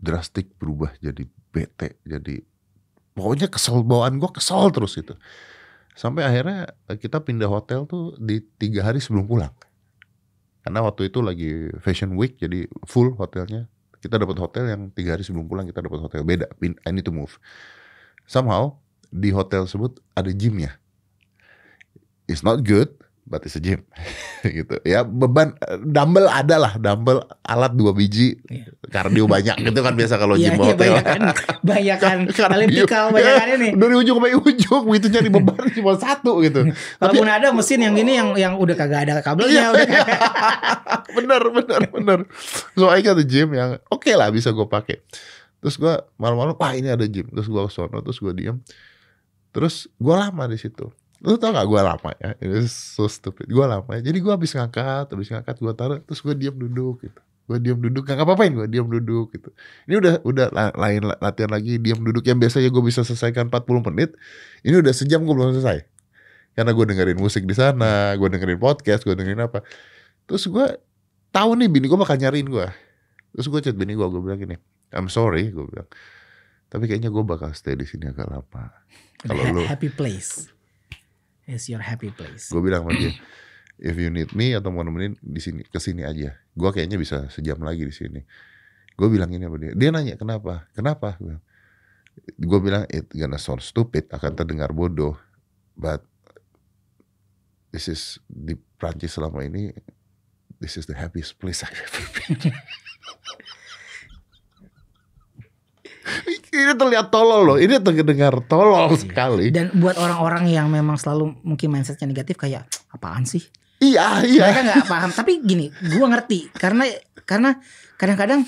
drastik berubah jadi bete jadi pokoknya kesel bawaan gue kesel terus itu sampai akhirnya eh, kita pindah hotel tuh di tiga hari sebelum pulang karena waktu itu lagi fashion week jadi full hotelnya kita dapat hotel yang tiga hari sebelum pulang kita dapat hotel beda I need to move somehow di hotel tersebut ada gymnya it's not good but it's a gym gitu ya beban dumbbell ada lah dumbbell alat dua biji yeah. kardio banyak gitu kan biasa kalau iya, gym yeah, hotel banyak kan banyak kan olympical banyak kan ini dari ujung sampai ujung itu nyari beban cuma satu gitu walaupun pun ada mesin yang ini yang yang udah kagak ada kabelnya yeah, iya. yeah. bener bener bener so I got the gym yang oke okay lah bisa gue pakai terus gue malam-malam wah ini ada gym terus gue sono terus gue diem terus gue lama di situ lu tau gak gue lama ya itu so stupid gue lama ya jadi gue habis ngangkat habis ngangkat gue taruh terus gue diam duduk gitu gue diam duduk gak apa-apain gue diam duduk gitu ini udah udah lain latihan lagi diam duduk yang biasanya gue bisa selesaikan 40 menit ini udah sejam gue belum selesai karena gue dengerin musik di sana gue dengerin podcast gue dengerin apa terus gue tahu nih bini gue bakal nyariin gue terus gue chat bini gue gue bilang gini I'm sorry gue bilang tapi kayaknya gue bakal stay di sini agak lama kalau lu happy place is your happy place. Gue bilang sama dia, if you need me atau mau nemenin di sini ke sini aja. Gue kayaknya bisa sejam lagi di sini. Gue bilang ini apa dia. Dia nanya kenapa? Kenapa? Gue bilang it gonna sound stupid akan terdengar bodoh, but this is di Prancis selama ini this is the happiest place I've ever been. ini terlihat tolol loh. Ini terdengar tolol iya. sekali. Dan buat orang-orang yang memang selalu mungkin mindsetnya negatif kayak apaan sih? Iya, iya. Mereka nggak paham. Tapi gini, gua ngerti karena karena kadang-kadang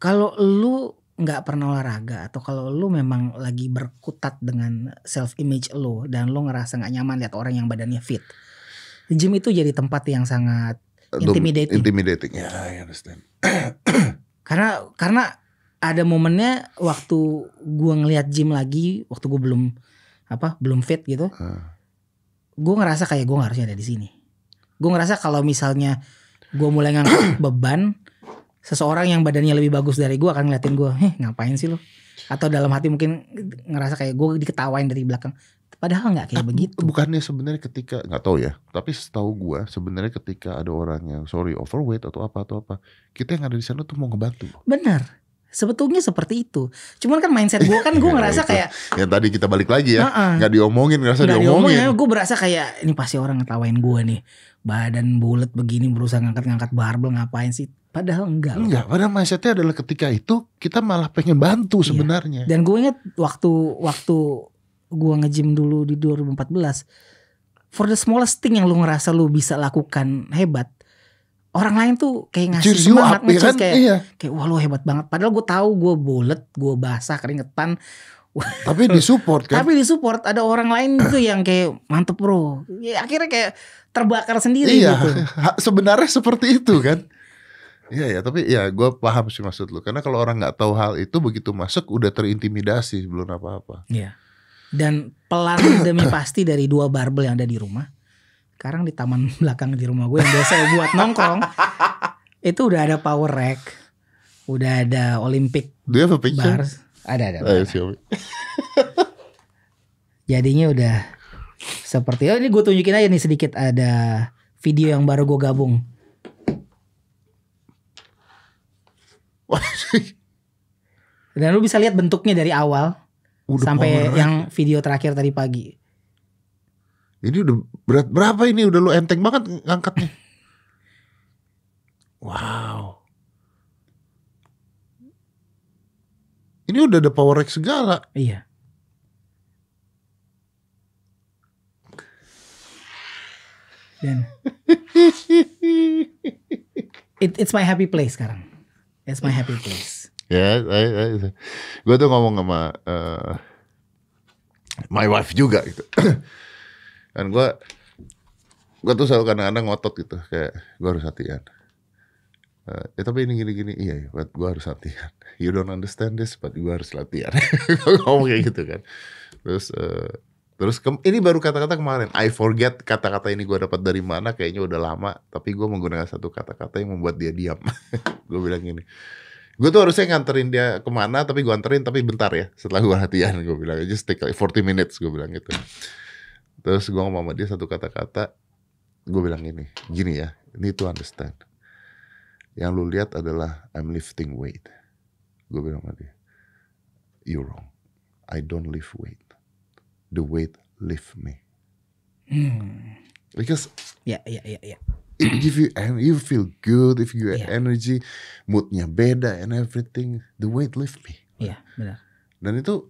kalau lu nggak pernah olahraga atau kalau lu memang lagi berkutat dengan self image lu dan lu ngerasa nggak nyaman lihat orang yang badannya fit, gym itu jadi tempat yang sangat intimidating. Intimidating, ya, yeah, I understand. karena karena ada momennya waktu gua ngelihat gym lagi waktu gua belum apa belum fit gitu hmm. Ah. gue ngerasa kayak gue harusnya ada di sini Gua ngerasa kalau misalnya gua mulai ngangkat beban seseorang yang badannya lebih bagus dari gua akan ngeliatin gua, heh ngapain sih lo atau dalam hati mungkin ngerasa kayak gua diketawain dari belakang padahal nggak kayak nah, begitu bukannya sebenarnya ketika nggak tahu ya tapi setahu gua sebenarnya ketika ada orang yang sorry overweight atau apa atau apa kita yang ada di sana tuh mau ngebantu benar Sebetulnya seperti itu. Cuman kan mindset gue kan gue ya, ngerasa kayak yang tadi kita balik lagi ya, uh-uh. nggak diomongin ngerasa gak diomongin. diomongin. Ya, gue berasa kayak ini pasti orang ngetawain gue nih. Badan bulat begini berusaha ngangkat-ngangkat barbel ngapain sih? Padahal enggak. Enggak, padahal mindsetnya adalah ketika itu kita malah pengen bantu iya. sebenarnya. Dan gue inget waktu waktu gue ngejim dulu di 2014 for the smallest thing yang lu ngerasa lu bisa lakukan hebat orang lain tuh kayak ngasih Cheers semangat up, ya kan? kayak iya. kayak wah lu hebat banget padahal gue tahu gue bolet gue basah keringetan tapi disupport kan tapi disupport ada orang lain tuh gitu yang kayak mantep bro ya, akhirnya kayak terbakar sendiri iya, gitu sebenarnya seperti itu kan Iya ya, tapi ya gue paham sih maksud lu. Karena kalau orang nggak tahu hal itu begitu masuk udah terintimidasi belum apa-apa. Iya. Dan pelan demi pasti dari dua barbel yang ada di rumah, sekarang di taman belakang di rumah gue yang biasa ya buat nongkrong itu udah ada power rack, udah ada Olympic Do you have bar, ada ada. Eh, ada. Jadinya udah seperti oh ini gue tunjukin aja nih sedikit ada video yang baru gue gabung. Dan lu bisa lihat bentuknya dari awal udah sampai yang video terakhir tadi pagi. Ini udah berat berapa ini? Udah lu enteng banget ngangkatnya. Wow. Ini udah ada power rack segala. Iya. Dan it, it's my happy place sekarang. It's my happy place. Ya, yeah, gue tuh ngomong sama uh, my wife juga gitu. Dan gue gue tuh selalu kadang-kadang ngotot gitu kayak gue harus hatian. Uh, eh, ya tapi ini gini-gini iya ya, buat gue harus latihan. You don't understand this, but gue harus latihan. Ngomong kayak gitu kan. Terus uh, terus ke, ini baru kata-kata kemarin. I forget kata-kata ini gue dapat dari mana. Kayaknya udah lama. Tapi gue menggunakan satu kata-kata yang membuat dia diam. gue bilang gini. Gue tuh harusnya nganterin dia kemana, tapi gue anterin, tapi bentar ya. Setelah gue latihan, gue bilang, just take like 40 minutes, gue bilang gitu terus gue ngomong sama dia satu kata-kata gue bilang gini gini ya ini to understand yang lu lihat adalah I'm lifting weight gue bilang sama dia you wrong I don't lift weight the weight lift me hmm. because ya yeah, ya yeah, ya yeah, ya it give you and you feel good if you yeah. energy moodnya beda and everything the weight lift me iya yeah, benar dan itu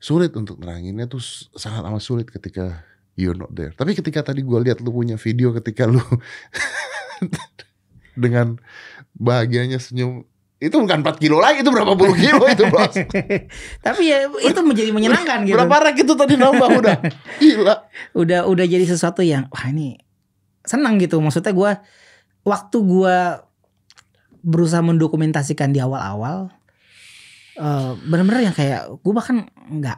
sulit untuk neranginnya tuh sangat amat sulit ketika you're not there. Tapi ketika tadi gue lihat lu punya video ketika lu dengan bahagianya senyum itu bukan 4 kilo lagi itu berapa puluh kilo itu bos tapi ya itu menjadi menyenangkan gitu berapa rak itu tadi nambah udah gila udah udah jadi sesuatu yang wah ini senang gitu maksudnya gue waktu gue berusaha mendokumentasikan di awal-awal uh, bener-bener yang kayak gue bahkan nggak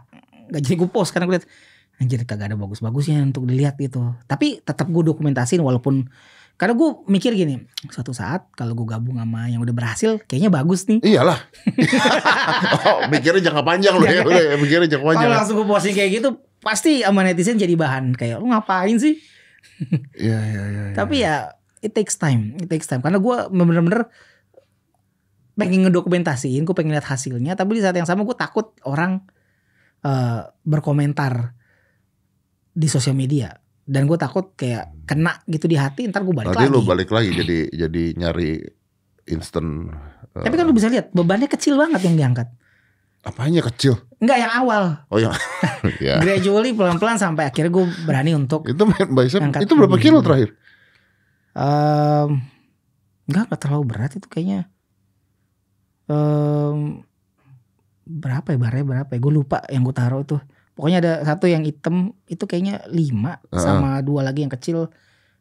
nggak jadi gue post karena gue liat anjir kagak ada bagus-bagusnya untuk dilihat gitu tapi tetap gue dokumentasiin walaupun karena gue mikir gini suatu saat kalau gue gabung sama yang udah berhasil kayaknya bagus nih iyalah oh, mikirnya jangka panjang loh ya, mikirnya jangka panjang kalau langsung gue posting kayak gitu pasti sama netizen jadi bahan kayak lu ngapain sih iya, iya iya iya tapi ya it takes time it takes time karena gue bener-bener pengen ngedokumentasiin gue pengen lihat hasilnya tapi di saat yang sama gue takut orang uh, berkomentar di sosial media dan gue takut kayak kena gitu di hati ntar gue balik Nanti lagi. lu balik lagi jadi jadi nyari instant. Uh... Tapi kan lu bisa lihat bebannya kecil banget yang diangkat. Apanya kecil? Enggak yang awal. Oh ya. Gradually pelan-pelan sampai akhirnya gue berani untuk. Itu main Itu berapa kilo terakhir? Um, enggak enggak terlalu berat itu kayaknya. Um, berapa ya barnya berapa ya? Gue lupa yang gue taruh tuh pokoknya ada satu yang hitam itu kayaknya lima uh -huh. sama dua lagi yang kecil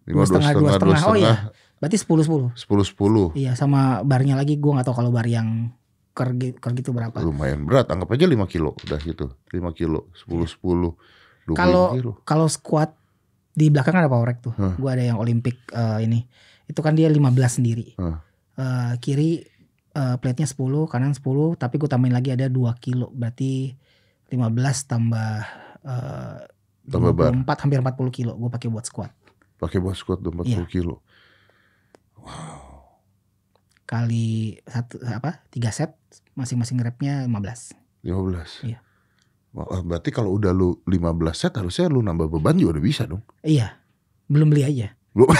lima setengah dua setengah, setengah oh iya berarti sepuluh sepuluh sepuluh sepuluh iya sama barnya lagi gue nggak tahu kalau bar yang ker, ker gitu berapa lumayan berat anggap aja lima kilo udah gitu lima kilo sepuluh iya. sepuluh kalau kalau squat di belakang ada power rack tuh huh. gue ada yang olimpik uh, eh, ini itu kan dia lima belas sendiri huh. uh, eh, kiri uh, plate-nya sepuluh kanan sepuluh tapi gue tambahin lagi ada dua kilo berarti 15 tambah uh, tambah empat hampir hampir 40 kilo gue pakai buat squat. Pakai buat squat 40 iya. kilo. Wow. Kali satu apa? 3 set masing-masing repnya 15. 15. Iya. Wah, berarti kalau udah lu 15 set harusnya lu nambah beban juga udah bisa dong. Iya. Belum beli aja. Belum.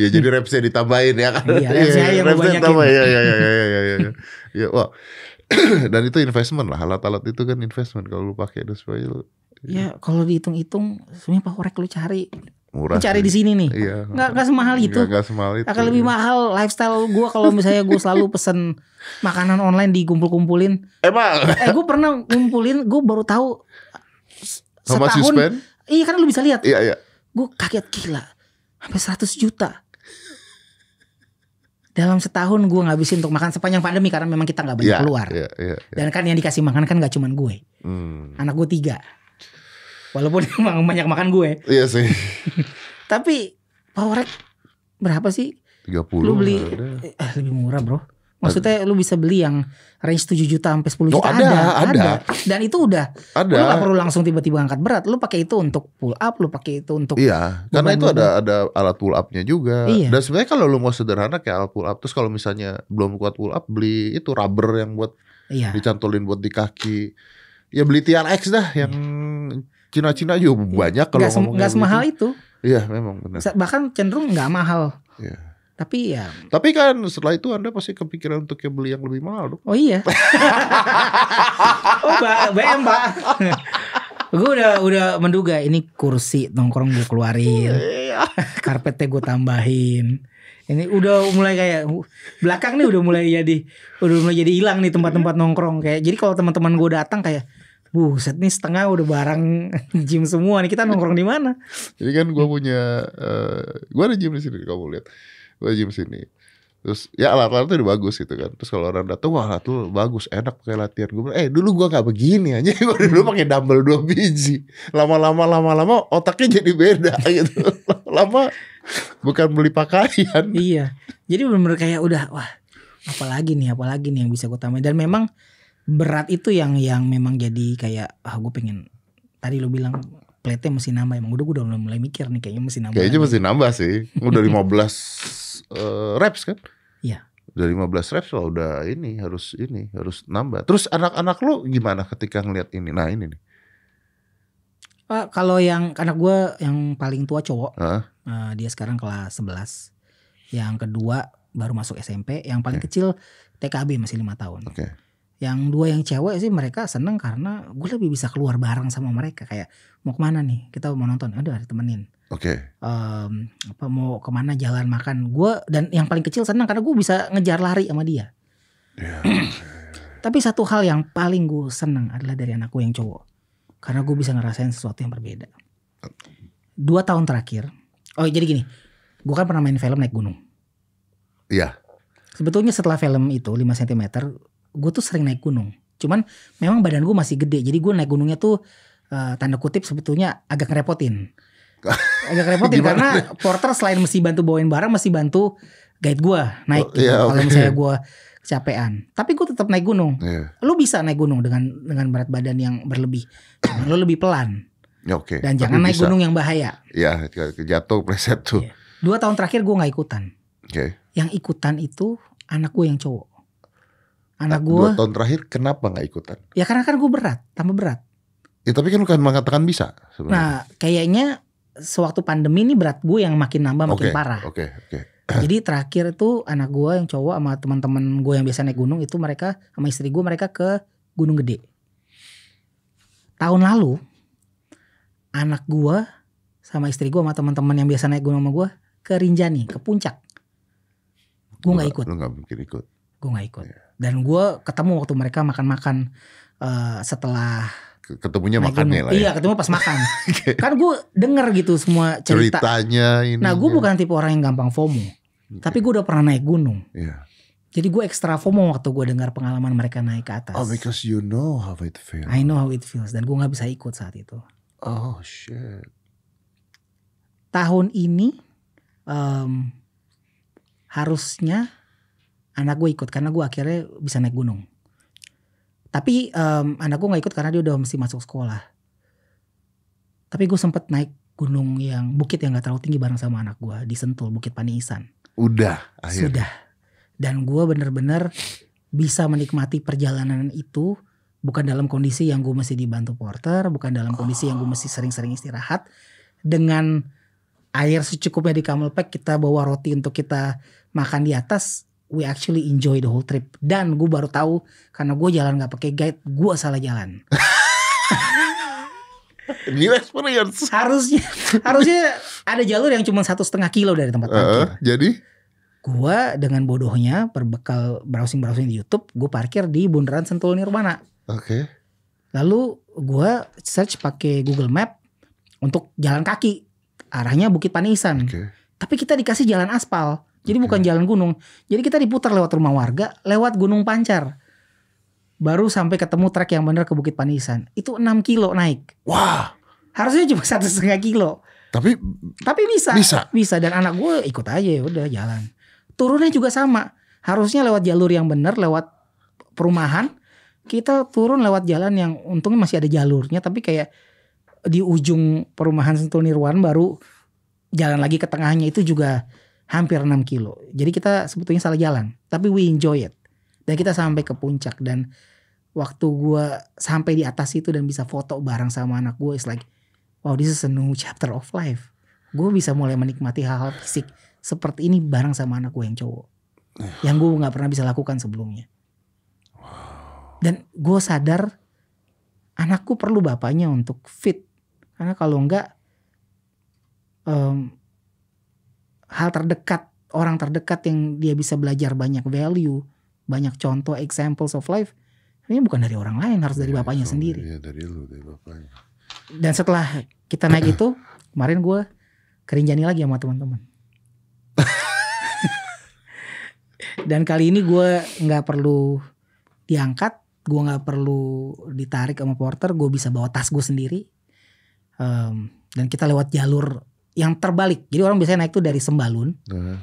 ya jadi repsnya ditambahin ya kan. Iya, repsnya ya, ya, Ya, ya, ya, ya, ya, ya ya wah dan itu investment lah alat-alat itu kan investment kalau lu pakai dan sebagainya lu, ya, ya kalau dihitung-hitung sebenarnya pohorek lu cari murah. cari di sini nih. Iya. Nggak, nggak semahal itu. Nggak, nggak semahal itu. Akan lebih iya. mahal lifestyle gue kalau misalnya gue selalu pesen makanan online dikumpul-kumpulin. Emang? Eh gue pernah ngumpulin, gue baru tahu setahun. Iya kan lu bisa lihat. Iya, iya. Gue kaget gila. Sampai 100 juta dalam setahun gue ngabisin untuk makan sepanjang pandemi karena memang kita nggak banyak yeah, keluar. Yeah, yeah, yeah. Dan kan yang dikasih makan kan gak cuman gue. Hmm. Anak gue tiga. Walaupun emang banyak makan gue. Iya sih. Tapi rack berapa sih? 30. Lu beli eh, lebih murah, Bro. Maksudnya lu bisa beli yang range 7 juta sampai 10 juta oh, ada, ada, ada, Dan itu udah ada. lu gak perlu langsung tiba-tiba angkat berat. Lu pakai itu untuk pull up, lu pakai itu untuk Iya, karena itu ada ada alat pull up-nya juga. Iya. Dan sebenarnya kalau lu mau sederhana kayak alat pull up terus kalau misalnya belum kuat pull up beli itu rubber yang buat iya. dicantolin buat di kaki. Ya beli TRX dah iya. yang Cina-Cina juga iya. banyak kalau ngomongnya. Gak gitu. semahal itu. Iya, memang benar. Bahkan cenderung nggak mahal. Iya tapi ya. Tapi kan setelah itu Anda pasti kepikiran untuk yang beli yang lebih mahal dong. Oh iya. oh, Mbak, BM, Mbak. Ya, gue udah udah menduga ini kursi nongkrong gue keluarin. Iya, iya, iya. Karpetnya gue tambahin. Ini udah mulai kayak belakang nih udah mulai jadi udah mulai jadi hilang nih tempat-tempat nongkrong kayak. Jadi kalau teman-teman gue datang kayak Buset nih setengah udah barang gym semua nih kita nongkrong di mana? Jadi kan gue punya, uh, eh, gue ada gym di sini kamu lihat gue gym sini terus ya alat-alat tuh udah bagus gitu kan terus kalau orang datang wah alat lu bagus enak pakai latihan gue bilang eh dulu gue gak begini aja gue dulu hmm. pakai dumbbell dua biji lama-lama lama-lama otaknya jadi beda gitu lama bukan beli pakaian iya jadi benar-benar kayak udah wah apalagi nih apalagi nih yang bisa gue tambahin dan memang berat itu yang yang memang jadi kayak ah gue pengen tadi lu bilang plate mesti nambah emang udah gue udah mulai mikir nih kayaknya mesti nambah kayaknya mesti nambah sih udah lima belas uh, reps kan? Iya. Dari 15 reps lah udah ini harus ini harus nambah. Terus anak-anak lu gimana ketika ngelihat ini? Nah ini nih. Uh, kalau yang anak gue yang paling tua cowok, huh? uh, nah, dia sekarang kelas 11. Yang kedua baru masuk SMP, yang paling okay. kecil TKB masih lima tahun. Oke. Okay. Yang dua yang cewek sih mereka seneng karena gue lebih bisa keluar bareng sama mereka kayak mau kemana nih kita mau nonton, Ada temenin Oke. Okay. Um, apa mau kemana jalan makan? Gue dan yang paling kecil senang karena gue bisa ngejar lari sama dia. Yeah, ya, Tapi satu hal yang paling gue senang adalah dari anakku yang cowok, karena gue bisa ngerasain sesuatu yang berbeda. Dua tahun terakhir, oh jadi gini, gue kan pernah main film naik gunung. Iya. Yeah. Sebetulnya setelah film itu 5 cm, gue tuh sering naik gunung. Cuman memang badan gue masih gede, jadi gue naik gunungnya tuh uh, tanda kutip sebetulnya agak ngerepotin. agak repotin karena porter selain mesti bantu bawain barang mesti bantu guide gue naik oh, yeah, kalau misalnya gue kecapean tapi gue tetap naik gunung yeah. lu bisa naik gunung dengan dengan berat badan yang berlebih cuman lu lebih pelan ya, Okay, dan jangan naik bisa. gunung yang bahaya. yeah, iya, jatuh preset tuh. Yeah. Dua tahun terakhir gue nggak ikutan. Okay. Yang ikutan itu anak gue yang cowok. Anak nah, gue. Dua tahun terakhir kenapa nggak ikutan? Ya karena kan gue berat, tambah berat. Ya tapi kan lu kan mengatakan bisa. Sebenernya. Nah kayaknya sewaktu pandemi ini berat gue yang makin nambah makin okay, parah. Oke, okay, Okay. Jadi terakhir itu anak gue yang cowok sama teman-teman gue yang biasa naik gunung itu mereka sama istri gue mereka ke Gunung Gede. Tahun lalu anak gue sama istri gue sama teman-teman yang biasa naik gunung sama gue ke Rinjani ke puncak. Gue nggak ikut. Lu gak mungkin ikut. Gue nggak ikut. Yeah. Dan gue ketemu waktu mereka makan-makan uh, setelah ketemunya makan makannya lah ya. Iya, ketemu pas makan. Kan gue denger gitu semua cerita. Ceritanya ini. Nah, gue ya. bukan tipe orang yang gampang FOMO. Tapi gue udah pernah naik gunung. Yeah. Jadi gue ekstra FOMO waktu gue dengar pengalaman mereka naik ke atas. Oh, because you know how it feels. I know how it feels dan gue nggak bisa ikut saat itu. Oh shit. Tahun ini um, harusnya anak gue ikut karena gue akhirnya bisa naik gunung. Tapi um, anak gue nggak ikut karena dia udah mesti masuk sekolah. Tapi gue sempet naik gunung yang bukit yang gak terlalu tinggi bareng sama anak gue di Sentul, Bukit Paniisan. Udah, akhirnya. Sudah. Dan gue bener-bener bisa menikmati perjalanan itu bukan dalam kondisi yang gue mesti dibantu porter, bukan dalam kondisi oh. yang gue mesti sering-sering istirahat. Dengan air secukupnya di Camel Pack, kita bawa roti untuk kita makan di atas we actually enjoy the whole trip dan gue baru tahu karena gue jalan nggak pakai guide gue salah jalan new experience harusnya harusnya ada jalur yang cuma satu setengah kilo dari tempat parkir uh, jadi gue dengan bodohnya perbekal browsing browsing di YouTube gue parkir di bundaran Sentul Nirwana oke okay. lalu gue search pakai Google Map untuk jalan kaki arahnya Bukit Panisan okay. tapi kita dikasih jalan aspal jadi okay. bukan jalan gunung. Jadi kita diputar lewat rumah warga, lewat Gunung Pancar. Baru sampai ketemu trek yang benar ke Bukit Panisan. Itu 6 kilo naik. Wah. Harusnya cuma satu setengah kilo. Tapi tapi bisa. Bisa. Bisa dan anak gue ikut aja ya udah jalan. Turunnya juga sama. Harusnya lewat jalur yang benar, lewat perumahan. Kita turun lewat jalan yang untungnya masih ada jalurnya tapi kayak di ujung perumahan Sentul Nirwan baru jalan lagi ke tengahnya itu juga hampir 6 kilo. Jadi kita sebetulnya salah jalan, tapi we enjoy it. Dan kita sampai ke puncak dan waktu gue sampai di atas itu dan bisa foto bareng sama anak gue it's like wow this is a new chapter of life. Gue bisa mulai menikmati hal-hal fisik seperti ini bareng sama anak gue yang cowok. Iya. Yang gue gak pernah bisa lakukan sebelumnya. Dan gue sadar anakku perlu bapaknya untuk fit. Karena kalau enggak um, hal terdekat orang terdekat yang dia bisa belajar banyak value, banyak contoh examples of life. Ini bukan dari orang lain, harus dari ya, bapaknya so, sendiri. Iya, dari lu, dari bapaknya. Dan setelah kita naik itu, kemarin gue kerinjani lagi sama teman-teman. Dan kali ini gue nggak perlu diangkat, gue nggak perlu ditarik sama porter, gue bisa bawa tas gue sendiri. Um, dan kita lewat jalur yang terbalik. Jadi orang biasanya naik tuh dari Sembalun. Uh.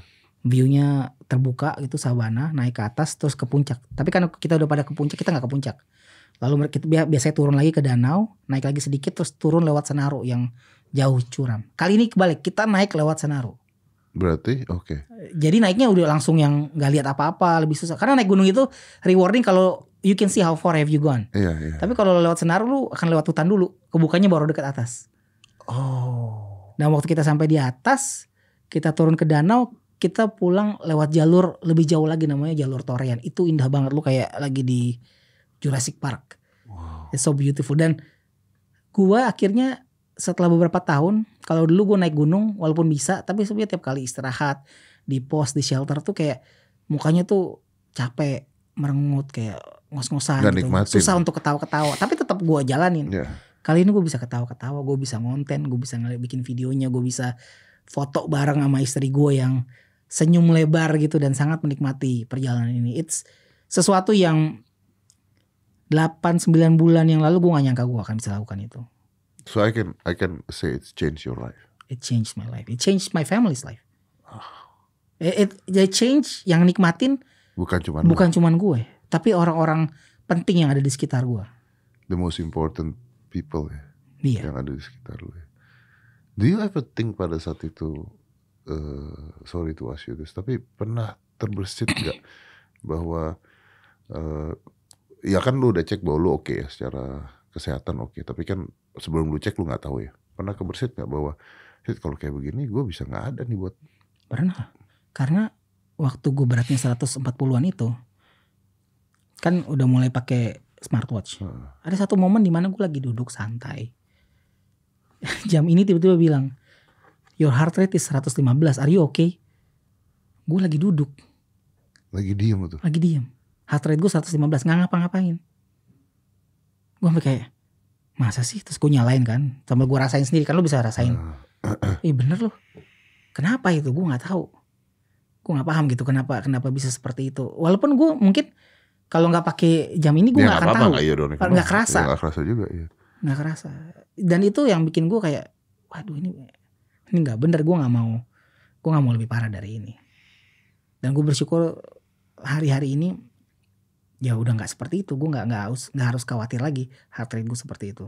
Viewnya terbuka gitu sabana naik ke atas terus ke puncak. Tapi kan kita udah pada ke puncak kita nggak ke puncak. Lalu kita biasanya turun lagi ke danau, naik lagi sedikit terus turun lewat Senaru yang jauh curam. Kali ini kebalik, kita naik lewat Senaru. Berarti oke. Okay. Jadi naiknya udah langsung yang nggak lihat apa-apa, lebih susah. Karena naik gunung itu rewarding kalau you can see how far have you gone. Iya, iya. Tapi kalau lewat Senaru lu akan lewat hutan dulu, kebukanya baru dekat atas. Oh. Dan waktu kita sampai di atas, kita turun ke danau, kita pulang lewat jalur lebih jauh lagi namanya jalur Torian Itu indah banget lu kayak lagi di Jurassic Park. Wow. It's so beautiful dan gua akhirnya setelah beberapa tahun kalau dulu gua naik gunung walaupun bisa tapi sebenarnya tiap kali istirahat di pos di shelter tuh kayak mukanya tuh capek merengut kayak ngos-ngosan gitu. susah untuk ketawa-ketawa tapi tetap gua jalanin yeah kali ini gue bisa ketawa-ketawa gue bisa ngonten gue bisa bikin videonya gue bisa foto bareng sama istri gue yang senyum lebar gitu dan sangat menikmati perjalanan ini it's sesuatu yang 8-9 bulan yang lalu gue gak nyangka gue akan bisa lakukan itu so I can I can say it's changed your life it changed my life it changed my family's life ah. it, it, it change yang nikmatin bukan cuman bukan cuman gue ya, tapi orang-orang penting yang ada di sekitar gue the most important people ya yeah. yang ada di sekitar lu ya. Do you ever think pada saat itu uh, sorry to ask you this tapi pernah terbersit nggak bahwa uh, ya kan lu udah cek bahwa lu oke okay ya secara kesehatan oke okay. tapi kan sebelum lu cek lu nggak tahu ya pernah kebersit nggak bahwa kalau kayak begini gue bisa nggak ada nih buat pernah karena waktu gue beratnya 140-an itu kan udah mulai pakai smartwatch. Hmm. Ada satu momen di mana gue lagi duduk santai. Jam ini tiba-tiba bilang, your heart rate is 115, are you okay? Gue lagi duduk. Lagi diem tuh? Lagi diem. Heart rate gue 115, nggak ngapa-ngapain. Gue sampai kayak, masa sih? Terus gue nyalain kan, sambil gue rasain sendiri, kan lo bisa rasain. Iya eh, bener loh, kenapa itu? Gue nggak tahu. Gue nggak paham gitu kenapa kenapa bisa seperti itu. Walaupun gue mungkin kalau nggak pakai jam ini gue ya, nggak ya, akan tahu nggak iya, kerasa nggak kerasa juga ya nggak kerasa dan itu yang bikin gue kayak waduh ini ini nggak bener gue nggak mau gue nggak mau lebih parah dari ini dan gue bersyukur hari-hari ini ya udah nggak seperti itu gue nggak nggak harus nggak harus khawatir lagi heart rate gue seperti itu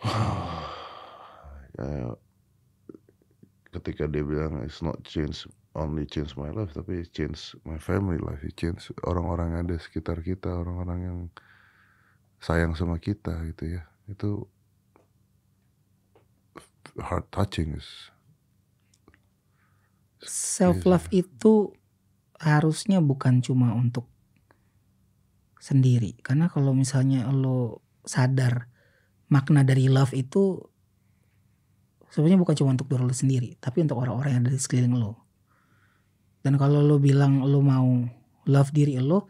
ya, ketika dia bilang it's not change only change my life tapi change my family life change orang-orang yang ada sekitar kita orang-orang yang sayang sama kita gitu ya itu heart touching is self love yeah. itu harusnya bukan cuma untuk sendiri karena kalau misalnya lo sadar makna dari love itu sebenarnya bukan cuma untuk diri lo sendiri tapi untuk orang-orang yang ada di sekeliling lo dan kalau lo bilang lo mau love diri lo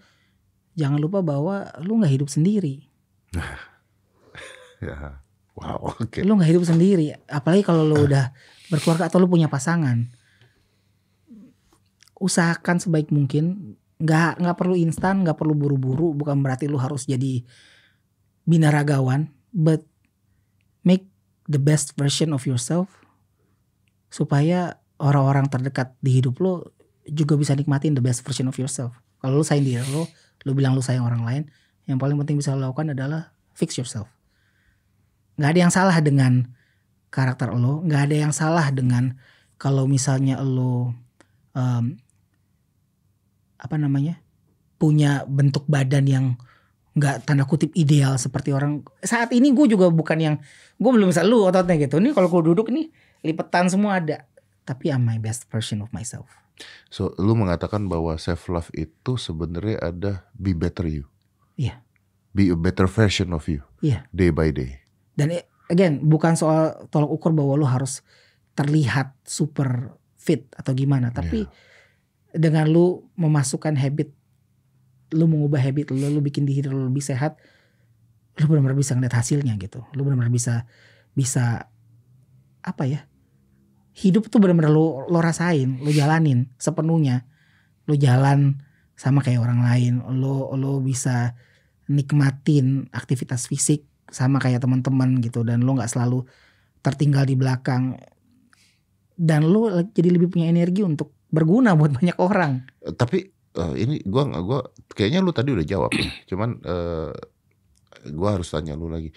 jangan lupa bahwa lo nggak hidup sendiri ya wow oke okay. lo nggak hidup sendiri apalagi kalau lo udah berkeluarga atau lo punya pasangan usahakan sebaik mungkin nggak nggak perlu instan nggak perlu buru-buru bukan berarti lo harus jadi binaragawan but make the best version of yourself supaya orang-orang terdekat di hidup lo juga bisa nikmatin the best version of yourself. Kalau lu sayang diri lu, lu bilang lu sayang orang lain, yang paling penting bisa lo lakukan adalah fix yourself. Gak ada yang salah dengan karakter lo, gak ada yang salah dengan kalau misalnya lo um, apa namanya punya bentuk badan yang nggak tanda kutip ideal seperti orang saat ini gue juga bukan yang gue belum bisa lu ototnya gitu ini kalau gue duduk nih lipetan semua ada tapi I'm my best version of myself So lu mengatakan bahwa self love itu sebenarnya ada be better you. Iya. Yeah. Be a better version of you. Iya. Yeah. Day by day. Dan eh, again bukan soal tolak ukur bahwa lu harus terlihat super fit atau gimana, tapi yeah. dengan lu memasukkan habit lu mengubah habit lu, lu bikin diri lu lebih sehat, lu benar-benar bisa ngeliat hasilnya gitu. Lu benar-benar bisa bisa apa ya? hidup tuh bener-bener lo lo rasain lo jalanin sepenuhnya lo jalan sama kayak orang lain lo lo bisa nikmatin aktivitas fisik sama kayak teman-teman gitu dan lo nggak selalu tertinggal di belakang dan lo jadi lebih punya energi untuk berguna buat banyak orang eh, tapi uh, ini gua gua kayaknya lo tadi udah jawab cuman uh, gua harus tanya lo lagi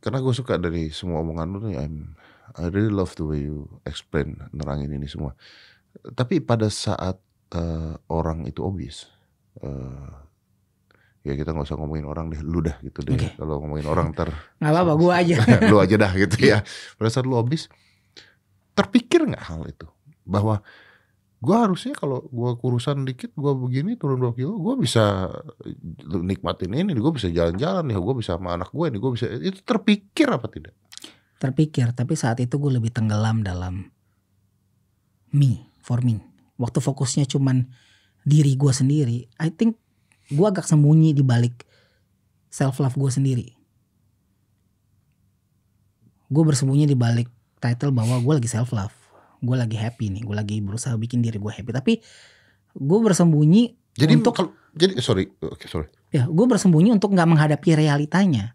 karena gue suka dari semua omongan lo nih I'm ya, I really love the way you explain nerangin ini semua. Tapi pada saat uh, orang itu obvious, uh, eh, ya kita nggak usah ngomongin orang deh, lu dah gitu deh. Okay. Kalau ngomongin orang ter, nggak apa-apa, gua aja. lu aja dah gitu ya. Pada saat lu obvious, terpikir nggak hal itu bahwa gua harusnya kalau gua kurusan dikit gua begini turun dua kilo gua bisa nikmatin ini gua bisa jalan-jalan nih gua bisa sama anak gue nih gua bisa itu terpikir apa tidak terpikir, tapi saat itu gue lebih tenggelam dalam me, for me. Waktu fokusnya cuman diri gue sendiri, I think gue agak sembunyi di balik self love gue sendiri. Gue bersembunyi di balik title bahwa gue lagi self love, gue lagi happy nih, gue lagi berusaha bikin diri gue happy. Tapi gue bersembunyi jadi untuk jadi sorry, okay, sorry. Ya, gue bersembunyi untuk nggak menghadapi realitanya.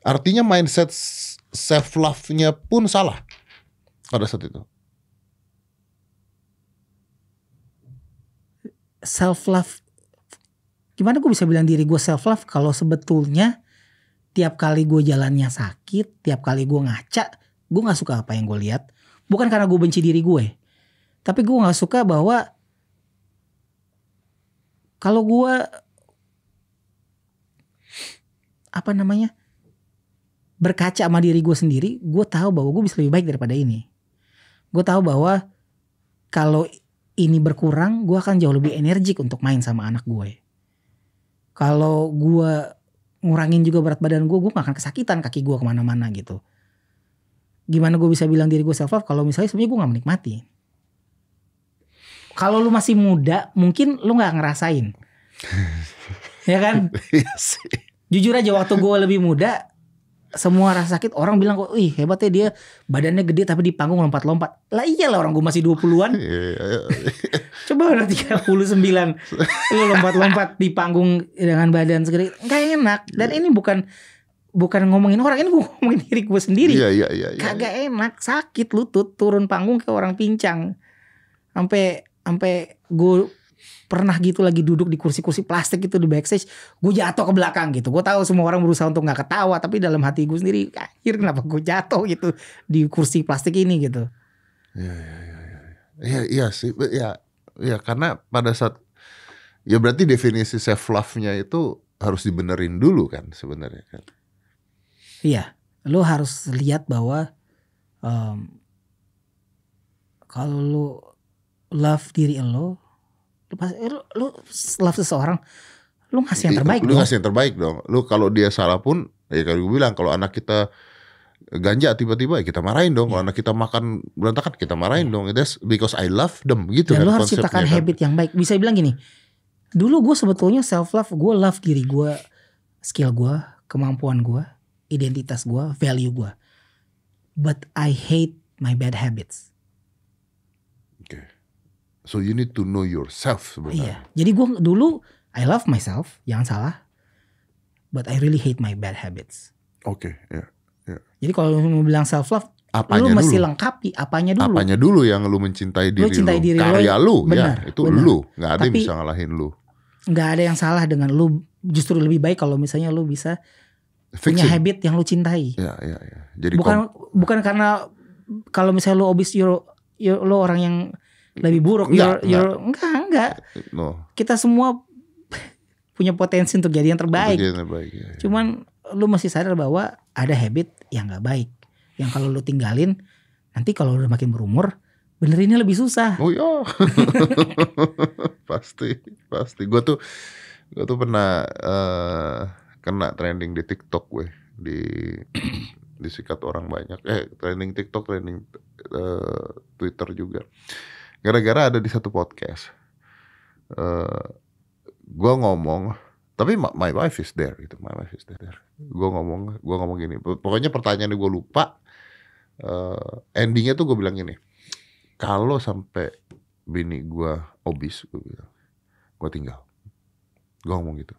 Artinya mindset self love-nya pun salah pada saat itu. Self love gimana gue bisa bilang diri gue self love kalau sebetulnya tiap kali gue jalannya sakit, tiap kali gue ngaca, gue nggak suka apa yang gue lihat. Bukan karena gue benci diri gue, tapi gue nggak suka bahwa kalau gue apa namanya berkaca sama diri gue sendiri, gue tahu bahwa gue bisa lebih baik daripada ini. Gue tahu bahwa kalau ini berkurang, gue akan jauh lebih energik untuk main sama anak gue. Kalau gue ngurangin juga berat badan gue, gue gak akan kesakitan kaki gue kemana-mana gitu. Gimana gue bisa bilang diri gue self love kalau misalnya sebenarnya gue gak menikmati. Kalau lu masih muda, mungkin lu gak ngerasain. ya kan? Iya Jujur aja waktu gue lebih muda, semua rasa sakit orang bilang kok oh, ih hebatnya dia badannya gede tapi di panggung lompat-lompat. Lah iyalah orang gue masih 20-an. Iya, iya, iya. Coba udah 39 lu lompat-lompat di panggung dengan badan segede enggak enak. Dan ini bukan bukan ngomongin orang ini gue ngomongin diri gue sendiri. Iya iya iya. Kagak yeah. enak, sakit lutut turun panggung kayak orang pincang. Sampai sampai gue pernah gitu lagi duduk di kursi-kursi plastik itu di backstage gue jatuh ke belakang gitu gue tahu semua orang berusaha untuk nggak ketawa tapi dalam hati gue sendiri akhir kenapa gue jatuh gitu di kursi plastik ini gitu ya ya ya ya iya sih ya ya karena pada saat ya berarti definisi self love nya itu harus dibenerin dulu kan sebenarnya kan iya lo harus lihat bahwa um, kalau lo love diri lo Eh, lu, lu love seseorang lu ngasih yang iya, terbaik lu lu ngasih yang terbaik dong lu kalau dia salah pun ya kalau gue bilang kalau anak kita ganja tiba-tiba ya kita marahin dong kalau iya. anak kita makan berantakan kita marahin iya. dong that's because I love them gitu dan kan lu harus ciptakan kan. habit yang baik bisa bilang gini dulu gue sebetulnya self love gue love diri gue skill gue kemampuan gue identitas gue value gue but I hate my bad habits So you need to know yourself sebenarnya. Iya. Jadi gue dulu I love myself, jangan salah. But I really hate my bad habits. Oke, okay, ya. Yeah, yeah. Jadi kalau mau bilang self love, apanya lu mesti dulu? lengkapi apanya dulu. Apanya dulu yang lu mencintai diri lu, cintai lu. diri karya lu, lu bener, ya, itu bener. lu, nggak ada yang bisa ngalahin lu. Nggak ada yang salah dengan lu, justru lebih baik kalau misalnya lu bisa Fixing. punya habit yang lu cintai. Ya, ya, ya. Jadi bukan bukan karena kalau misalnya lu obis lu orang yang lebih iya. buruk. Enggak, you're, enggak. enggak, enggak. No. Kita semua punya potensi untuk jadi yang terbaik. yang terbaik ya, ya. Cuman lu masih sadar bahwa ada habit yang nggak baik, yang kalau lu tinggalin nanti kalau udah makin berumur benerinnya lebih susah. Oh iya, pasti pasti. Gue tuh gue tuh pernah uh, kena trending di TikTok gue di disikat orang banyak. Eh trending TikTok, trending uh, Twitter juga gara-gara ada di satu podcast uh, eh, gue ngomong tapi my, my wife is there gitu my wife is there gue ngomong gua ngomong gini pokoknya pertanyaan gue lupa uh, endingnya tuh gue bilang gini kalau sampai bini gue obis gue bilang gue tinggal gue ngomong gitu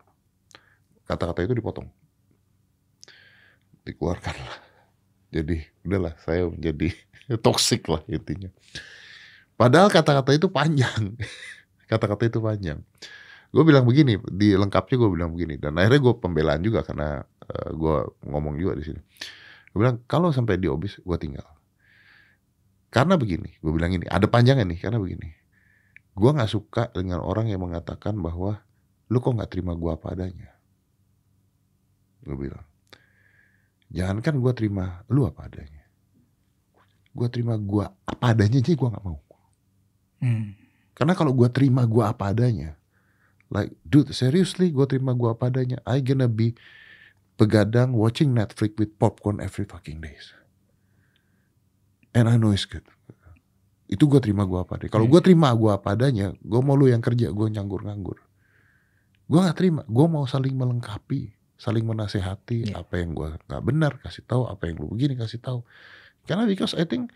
kata-kata itu dipotong dikeluarkan lah jadi udahlah saya menjadi toxic lah intinya Padahal kata-kata itu panjang. Kata-kata itu panjang. Gue bilang begini, di lengkapnya gue bilang begini. Dan akhirnya gue pembelaan juga karena uh, eh, gue ngomong juga di sini. Gue bilang kalau sampai di obis gue tinggal. Karena begini, gue bilang ini ada panjangnya nih karena begini. Gue gak suka dengan orang yang mengatakan bahwa lu kok gak terima gue apa adanya. Gue bilang, jangankan gue terima lu apa adanya. Gue terima gue apa adanya jadi gue gak mau. Hmm. Karena kalau gue terima gue apa adanya, like dude seriously gue terima gue apa adanya, I gonna be begadang watching Netflix with popcorn every fucking days. And I know it's good. Itu gue terima gue apa adanya. Kalau yeah. gue terima gue apa adanya, gue mau lu yang kerja gue nganggur-nganggur. Gue gak terima. Gue mau saling melengkapi, saling menasehati yeah. apa yang gue nggak benar kasih tahu, apa yang lu begini kasih tahu. Karena because I think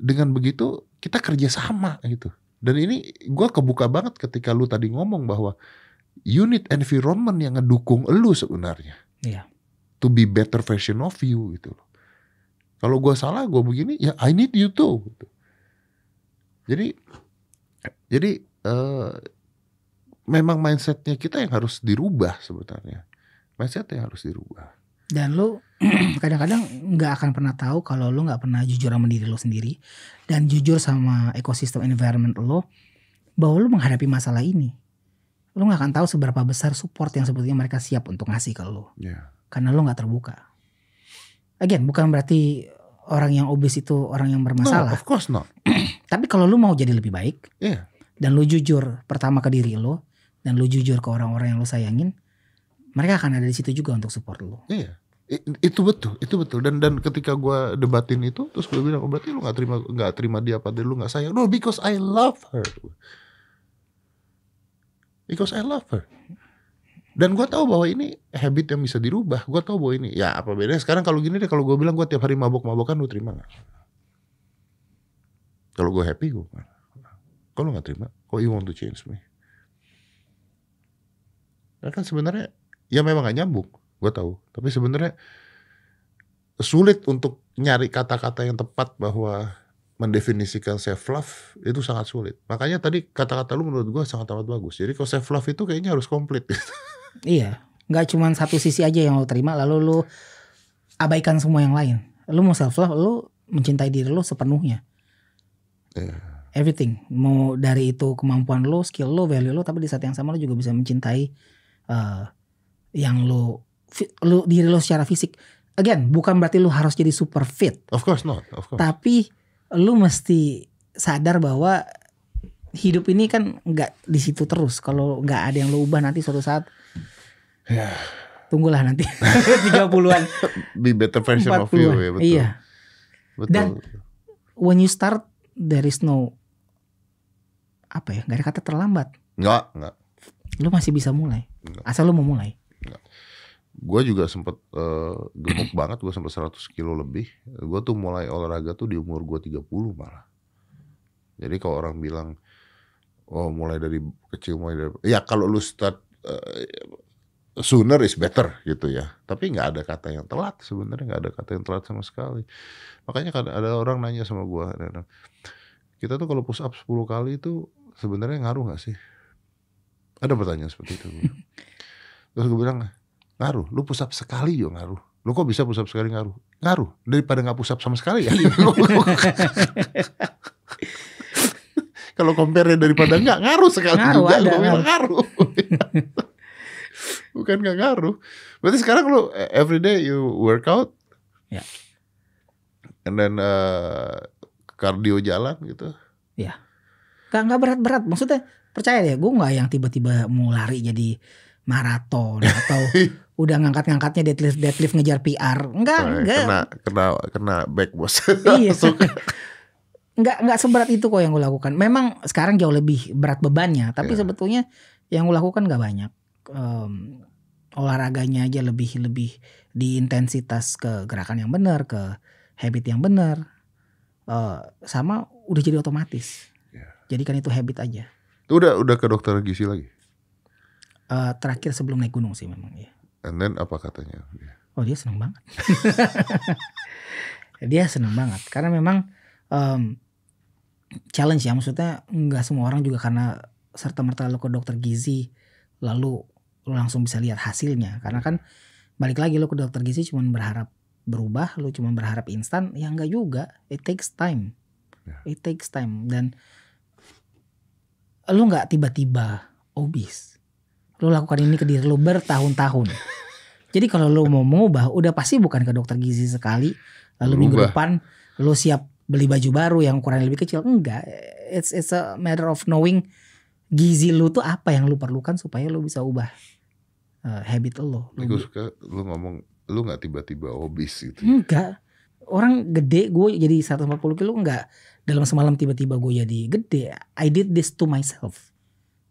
dengan begitu kita kerja sama gitu. Dan ini gue kebuka banget ketika lu tadi ngomong bahwa unit environment yang ngedukung lu sebenarnya. Iya. To be better version of you gitu Kalau gue salah gue begini ya I need you too. Gitu. Jadi jadi uh, memang mindsetnya kita yang harus dirubah sebenarnya. mindsetnya yang harus dirubah. Dan lu kadang-kadang nggak akan pernah tahu kalau lo nggak pernah jujur sama diri lo sendiri dan jujur sama ekosistem environment lo bahwa lo menghadapi masalah ini lo nggak akan tahu seberapa besar support yang sebetulnya mereka siap untuk ngasih ke lo yeah. karena lo nggak terbuka again bukan berarti orang yang obes itu orang yang bermasalah no, of course not tapi kalau lo mau jadi lebih baik yeah. dan lo jujur pertama ke diri lo dan lo jujur ke orang-orang yang lo sayangin mereka akan ada di situ juga untuk support lo yeah itu betul itu betul dan dan ketika gue debatin itu terus gue bilang oh, berarti lu nggak terima nggak terima dia apa dia lu nggak sayang no because I love her because I love her dan gue tahu bahwa ini habit yang bisa dirubah gue tahu bahwa ini ya apa bedanya sekarang kalau gini deh kalau gue bilang gue tiap hari mabok-mabokan lu terima nggak kalau gue happy gue kalau nggak terima kok you want to change me Karena ya kan sebenarnya ya memang gak nyambung gue tahu tapi sebenarnya sulit untuk nyari kata-kata yang tepat bahwa mendefinisikan self love itu sangat sulit. Makanya tadi kata-kata lu menurut gue sangat amat bagus. Jadi kalau self love itu kayaknya harus komplit. iya, nggak cuma satu sisi aja yang lo terima lalu lo abaikan semua yang lain. lo mau self love, lo mencintai diri lo sepenuhnya. Yeah. Everything, mau dari itu kemampuan lo skill lo value lo tapi di saat yang sama lo juga bisa mencintai uh, yang lo lu diri lu secara fisik. Again, bukan berarti lu harus jadi super fit. Of course not. Of course. Tapi lu mesti sadar bahwa hidup ini kan nggak di situ terus. Kalau nggak ada yang lu ubah nanti suatu saat. Ya. Yeah. Tunggulah nanti 30-an. Be better version 40 of you ya betul. Iya. Betul. Dan when you start there is no apa ya Gak ada kata terlambat. Nggak, nggak. Lu masih bisa mulai. Enggak. Asal lu mau mulai gue juga sempet uh, gemuk banget gue sempet 100 kilo lebih gue tuh mulai olahraga tuh di umur gue 30 malah jadi kalau orang bilang oh mulai dari kecil mulai dari ya kalau lu start uh, sooner is better gitu ya tapi nggak ada kata yang telat sebenarnya nggak ada kata yang telat sama sekali makanya ada, ada orang nanya sama gue kita tuh kalau push up 10 kali itu sebenarnya ngaruh gak sih ada pertanyaan seperti itu terus gue bilang ngaruh lu pusap sekali juga ngaruh lu kok bisa pusap sekali ngaruh ngaruh daripada nggak pusap sama sekali ya iya. kalau compare daripada nggak ngaruh sekali ngaruh juga ada, ngaruh bukan nggak ngaruh berarti sekarang lu eh, everyday you workout ya and then uh, cardio jalan gitu ya yeah. gak nggak berat-berat maksudnya percaya deh gue nggak yang tiba-tiba mau lari jadi maraton atau udah ngangkat-ngangkatnya deadlift deadlift ngejar PR. Enggak, nah, enggak. Kena kena kena back bos. Iya. enggak enggak seberat itu kok yang gue lakukan. Memang sekarang jauh lebih berat bebannya, tapi yeah. sebetulnya yang gue lakukan nggak banyak. Um, olahraganya aja lebih lebih di intensitas ke gerakan yang benar, ke habit yang benar. Uh, sama udah jadi otomatis. Yeah. kan itu habit aja. udah udah ke dokter gizi lagi. Uh, terakhir sebelum naik gunung sih memang ya. And then apa katanya? Iya. Oh dia seneng banget. dia seneng banget karena memang um, challenge ya maksudnya nggak semua orang juga karena serta merta lo ke dokter gizi lalu lo langsung bisa lihat hasilnya karena kan balik lagi lo ke dokter gizi cuma berharap berubah lo cuma berharap instan ya nggak juga it takes time yeah. it takes time dan lo nggak tiba-tiba obes lo lakukan ini ke diri lo bertahun-tahun jadi kalau lo mau mengubah udah pasti bukan ke dokter gizi sekali lalu minggu depan lu siap beli baju baru yang ukurannya lebih kecil. Enggak, it's it's a matter of knowing gizi lo tuh apa yang lo perlukan supaya lo bisa ubah uh, habit lo. Lu. Gue suka lu ngomong lu nggak tiba-tiba obes gitu. Enggak. Orang gede gue jadi 140 kilo enggak dalam semalam tiba-tiba gue jadi gede. I did this to myself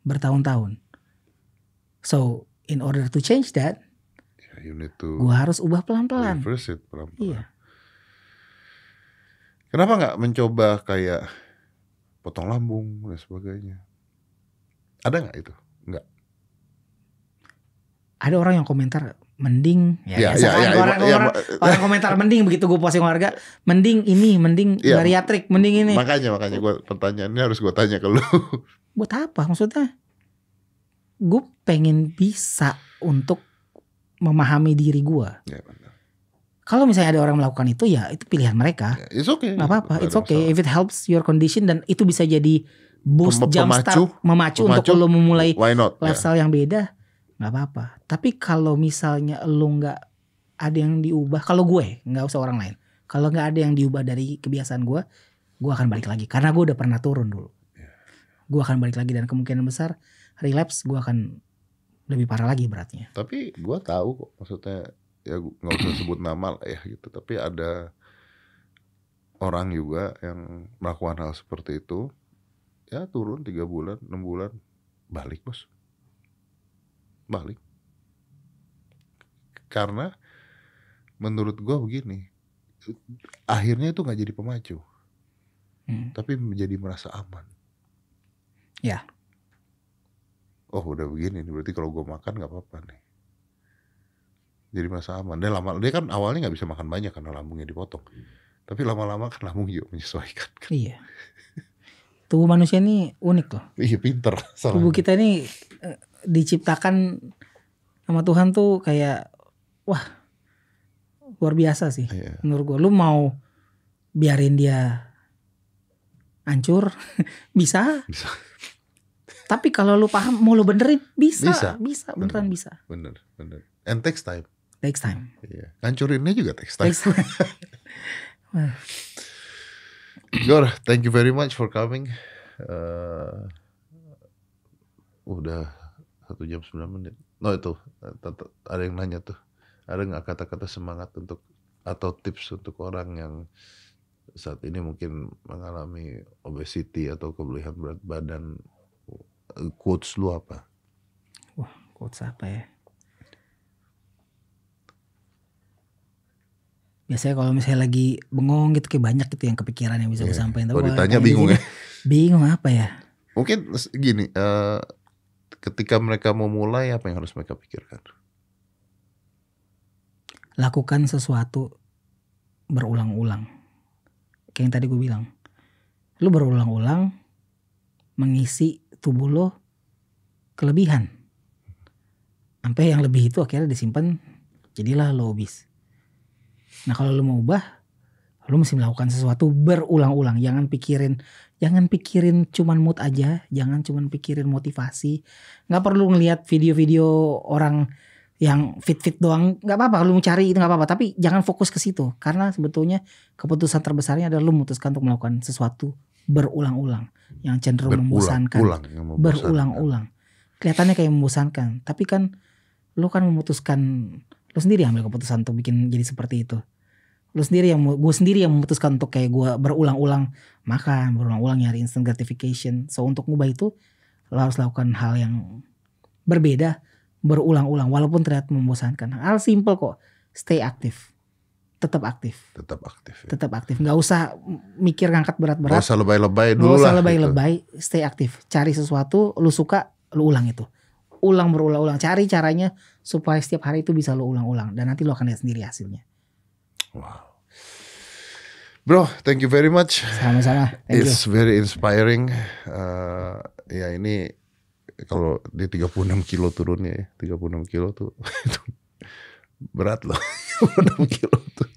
bertahun-tahun. So in order to change that, you need to gua harus ubah pelan-pelan. Reverse it pelan-pelan. Iya. Kenapa nggak mencoba kayak potong lambung dan sebagainya? Ada nggak itu? Nggak. Ada orang yang komentar mending ya, ya, ya, ya, ya orang, ya, orang, ya, komentar mending begitu gue posting warga mending ini mending ya, bariatrik mending ini makanya makanya gue pertanyaannya harus gue tanya ke lu buat apa maksudnya gue pengen bisa untuk memahami diri gue. Ya, kalau misalnya ada orang melakukan itu ya itu pilihan mereka. Yeah, it's okay. Gak apa-apa. It's okay if it helps your condition dan itu bisa jadi boost Pem jam pemacu, start memacu memacu untuk lo memulai ya. lifestyle yeah. yang beda. Gak apa-apa. Tapi kalau misalnya lo nggak ada yang diubah, kalau gue nggak usah orang lain. Kalau nggak ada yang diubah dari kebiasaan gue, gue akan balik lagi karena gue udah pernah turun dulu. Ya, gue akan balik lagi dan kemungkinan besar relapse gue akan lebih parah lagi beratnya. Tapi gue tahu kok maksudnya ya nggak usah sebut nama lah ya gitu. Tapi ada orang juga yang melakukan hal seperti itu ya turun tiga bulan enam bulan balik bos balik karena menurut gue begini akhirnya itu nggak jadi pemacu hmm. tapi menjadi merasa aman ya oh udah begini nih berarti kalau gue makan nggak apa-apa nih jadi masa aman dan lama dia kan awalnya nggak bisa makan banyak karena lambungnya dipotong tapi lama-lama kan lambung juga menyesuaikan kan iya tubuh manusia ini unik loh iya pinter salahnya. tubuh kita ini eh, diciptakan sama Tuhan tuh kayak wah luar biasa sih iya. menurut gue lu mau biarin dia hancur bisa, bisa. Tapi kalau lu paham, mau lu benerin bisa, bisa, bisa beneran bener, bisa. Bener, bener. And takes time. Takes time. Iya. Hancurinnya juga takes time. Takes time. Gor, thank you very much for coming. Uh, udah satu jam 9 menit. No itu ada yang nanya tuh. Ada nggak kata-kata semangat untuk atau tips untuk orang yang saat ini mungkin mengalami obesity atau kebelihan berat badan Eh, quotes lu apa? Wah, quotes apa ya? Biasanya kalau misalnya lagi bengong gitu kayak banyak gitu yang kepikiran yang bisa yeah. gue iya. sampaikan. Kalau ditanya bingung ya. Bingung apa ya? Mungkin gini, uh, ketika mereka mau mulai apa yang harus mereka pikirkan? Lakukan sesuatu berulang-ulang. Kayak yang tadi gue bilang. Lu berulang-ulang mengisi tubuh lo kelebihan. Sampai yang lebih itu akhirnya disimpan jadilah lo obes. Nah kalau lo mau ubah, lo mesti melakukan sesuatu berulang-ulang. Jangan pikirin, jangan pikirin cuman mood aja, jangan cuman pikirin motivasi. Gak perlu ngeliat video-video orang yang fit-fit doang nggak apa-apa lu cari itu nggak apa-apa tapi jangan fokus ke situ karena sebetulnya keputusan terbesarnya adalah lo memutuskan untuk melakukan sesuatu berulang-ulang yang cenderung berulang, membosankan berulang-ulang kelihatannya kayak membosankan tapi kan lu kan memutuskan lu sendiri yang ambil keputusan untuk bikin jadi seperti itu lu sendiri yang gue sendiri yang memutuskan untuk kayak gue berulang-ulang makan berulang-ulang nyari instant gratification so untuk ngubah itu lo harus lakukan hal yang berbeda berulang-ulang walaupun terlihat membosankan hal simple kok stay active tetap aktif. Tetap aktif. Ya. Tetap aktif. Nggak usah mikir ngangkat berat-berat. Nggak usah lebay-lebay dulu lah, Nggak usah lebay-lebay, gitu. stay aktif. Cari sesuatu, lu suka, lu ulang itu. Ulang berulang-ulang. Cari caranya supaya setiap hari itu bisa lu ulang-ulang. Dan nanti lu akan lihat sendiri hasilnya. Wow. Bro, thank you very much. Sama-sama. It's you. very inspiring. Uh, ya ini kalau di 36 kilo turunnya ya. 36 kilo tuh berat loh. 36 kilo tuh.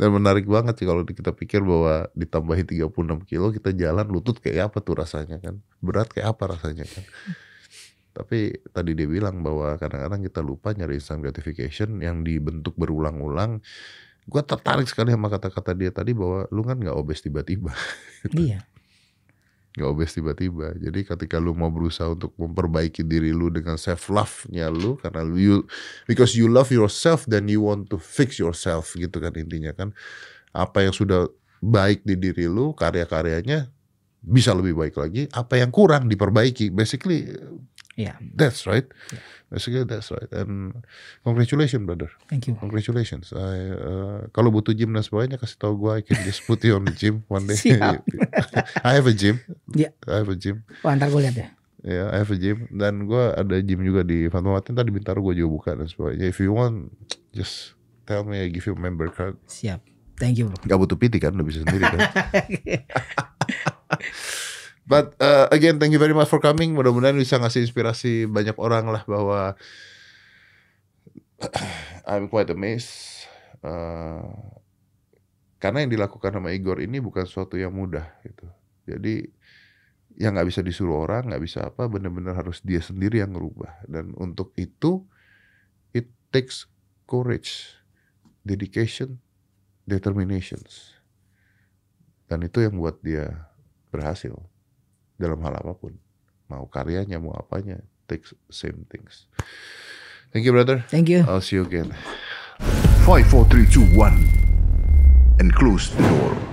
Dan menarik banget sih kalau kita pikir bahwa ditambahi 36 kilo kita jalan lutut kayak apa tuh rasanya kan. Berat kayak apa rasanya kan. Tapi tadi dia bilang bahwa kadang-kadang kita lupa nyari instant gratification yang dibentuk berulang-ulang. Gue tertarik sekali sama kata-kata dia tadi bahwa lu kan nggak obes tiba-tiba. Iya nggak obes tiba-tiba jadi ketika lu mau berusaha untuk memperbaiki diri lu dengan self love nya lu karena you, because you love yourself then you want to fix yourself gitu kan intinya kan apa yang sudah baik di diri lu karya-karyanya bisa lebih baik lagi apa yang kurang diperbaiki basically Yeah. That's right. Yeah. Basically that's right. And congratulations brother. Thank you. Congratulations. uh, kalau butuh gym dan sebagainya, kasih tahu gue I can just put you on the gym one day. Siap. I have a gym. Yeah. I have a gym. Oh, antar gue lihat ya. Ya, yeah, I have a gym dan gue ada gym juga di Fatmawati tadi Bintaro gue juga buka dan sebagainya. If you want, just tell me, I give you a member card. Siap, thank you bro. Gak butuh piti kan, Udah bisa sendiri kan. But uh, again, thank you very much for coming. Mudah-mudahan bisa ngasih inspirasi banyak orang lah bahwa I'm quite amazed. Uh, karena yang dilakukan sama Igor ini bukan suatu yang mudah gitu. Jadi yang nggak bisa disuruh orang, nggak bisa apa, bener-bener harus dia sendiri yang ngerubah. Dan untuk itu, it takes courage, dedication, determinations. Dan itu yang buat dia berhasil dalam hal apapun. Mau karyanya, mau apanya, take same things. Thank you brother. Thank you. I'll see you again. 5 4 3 2 1 and close the door.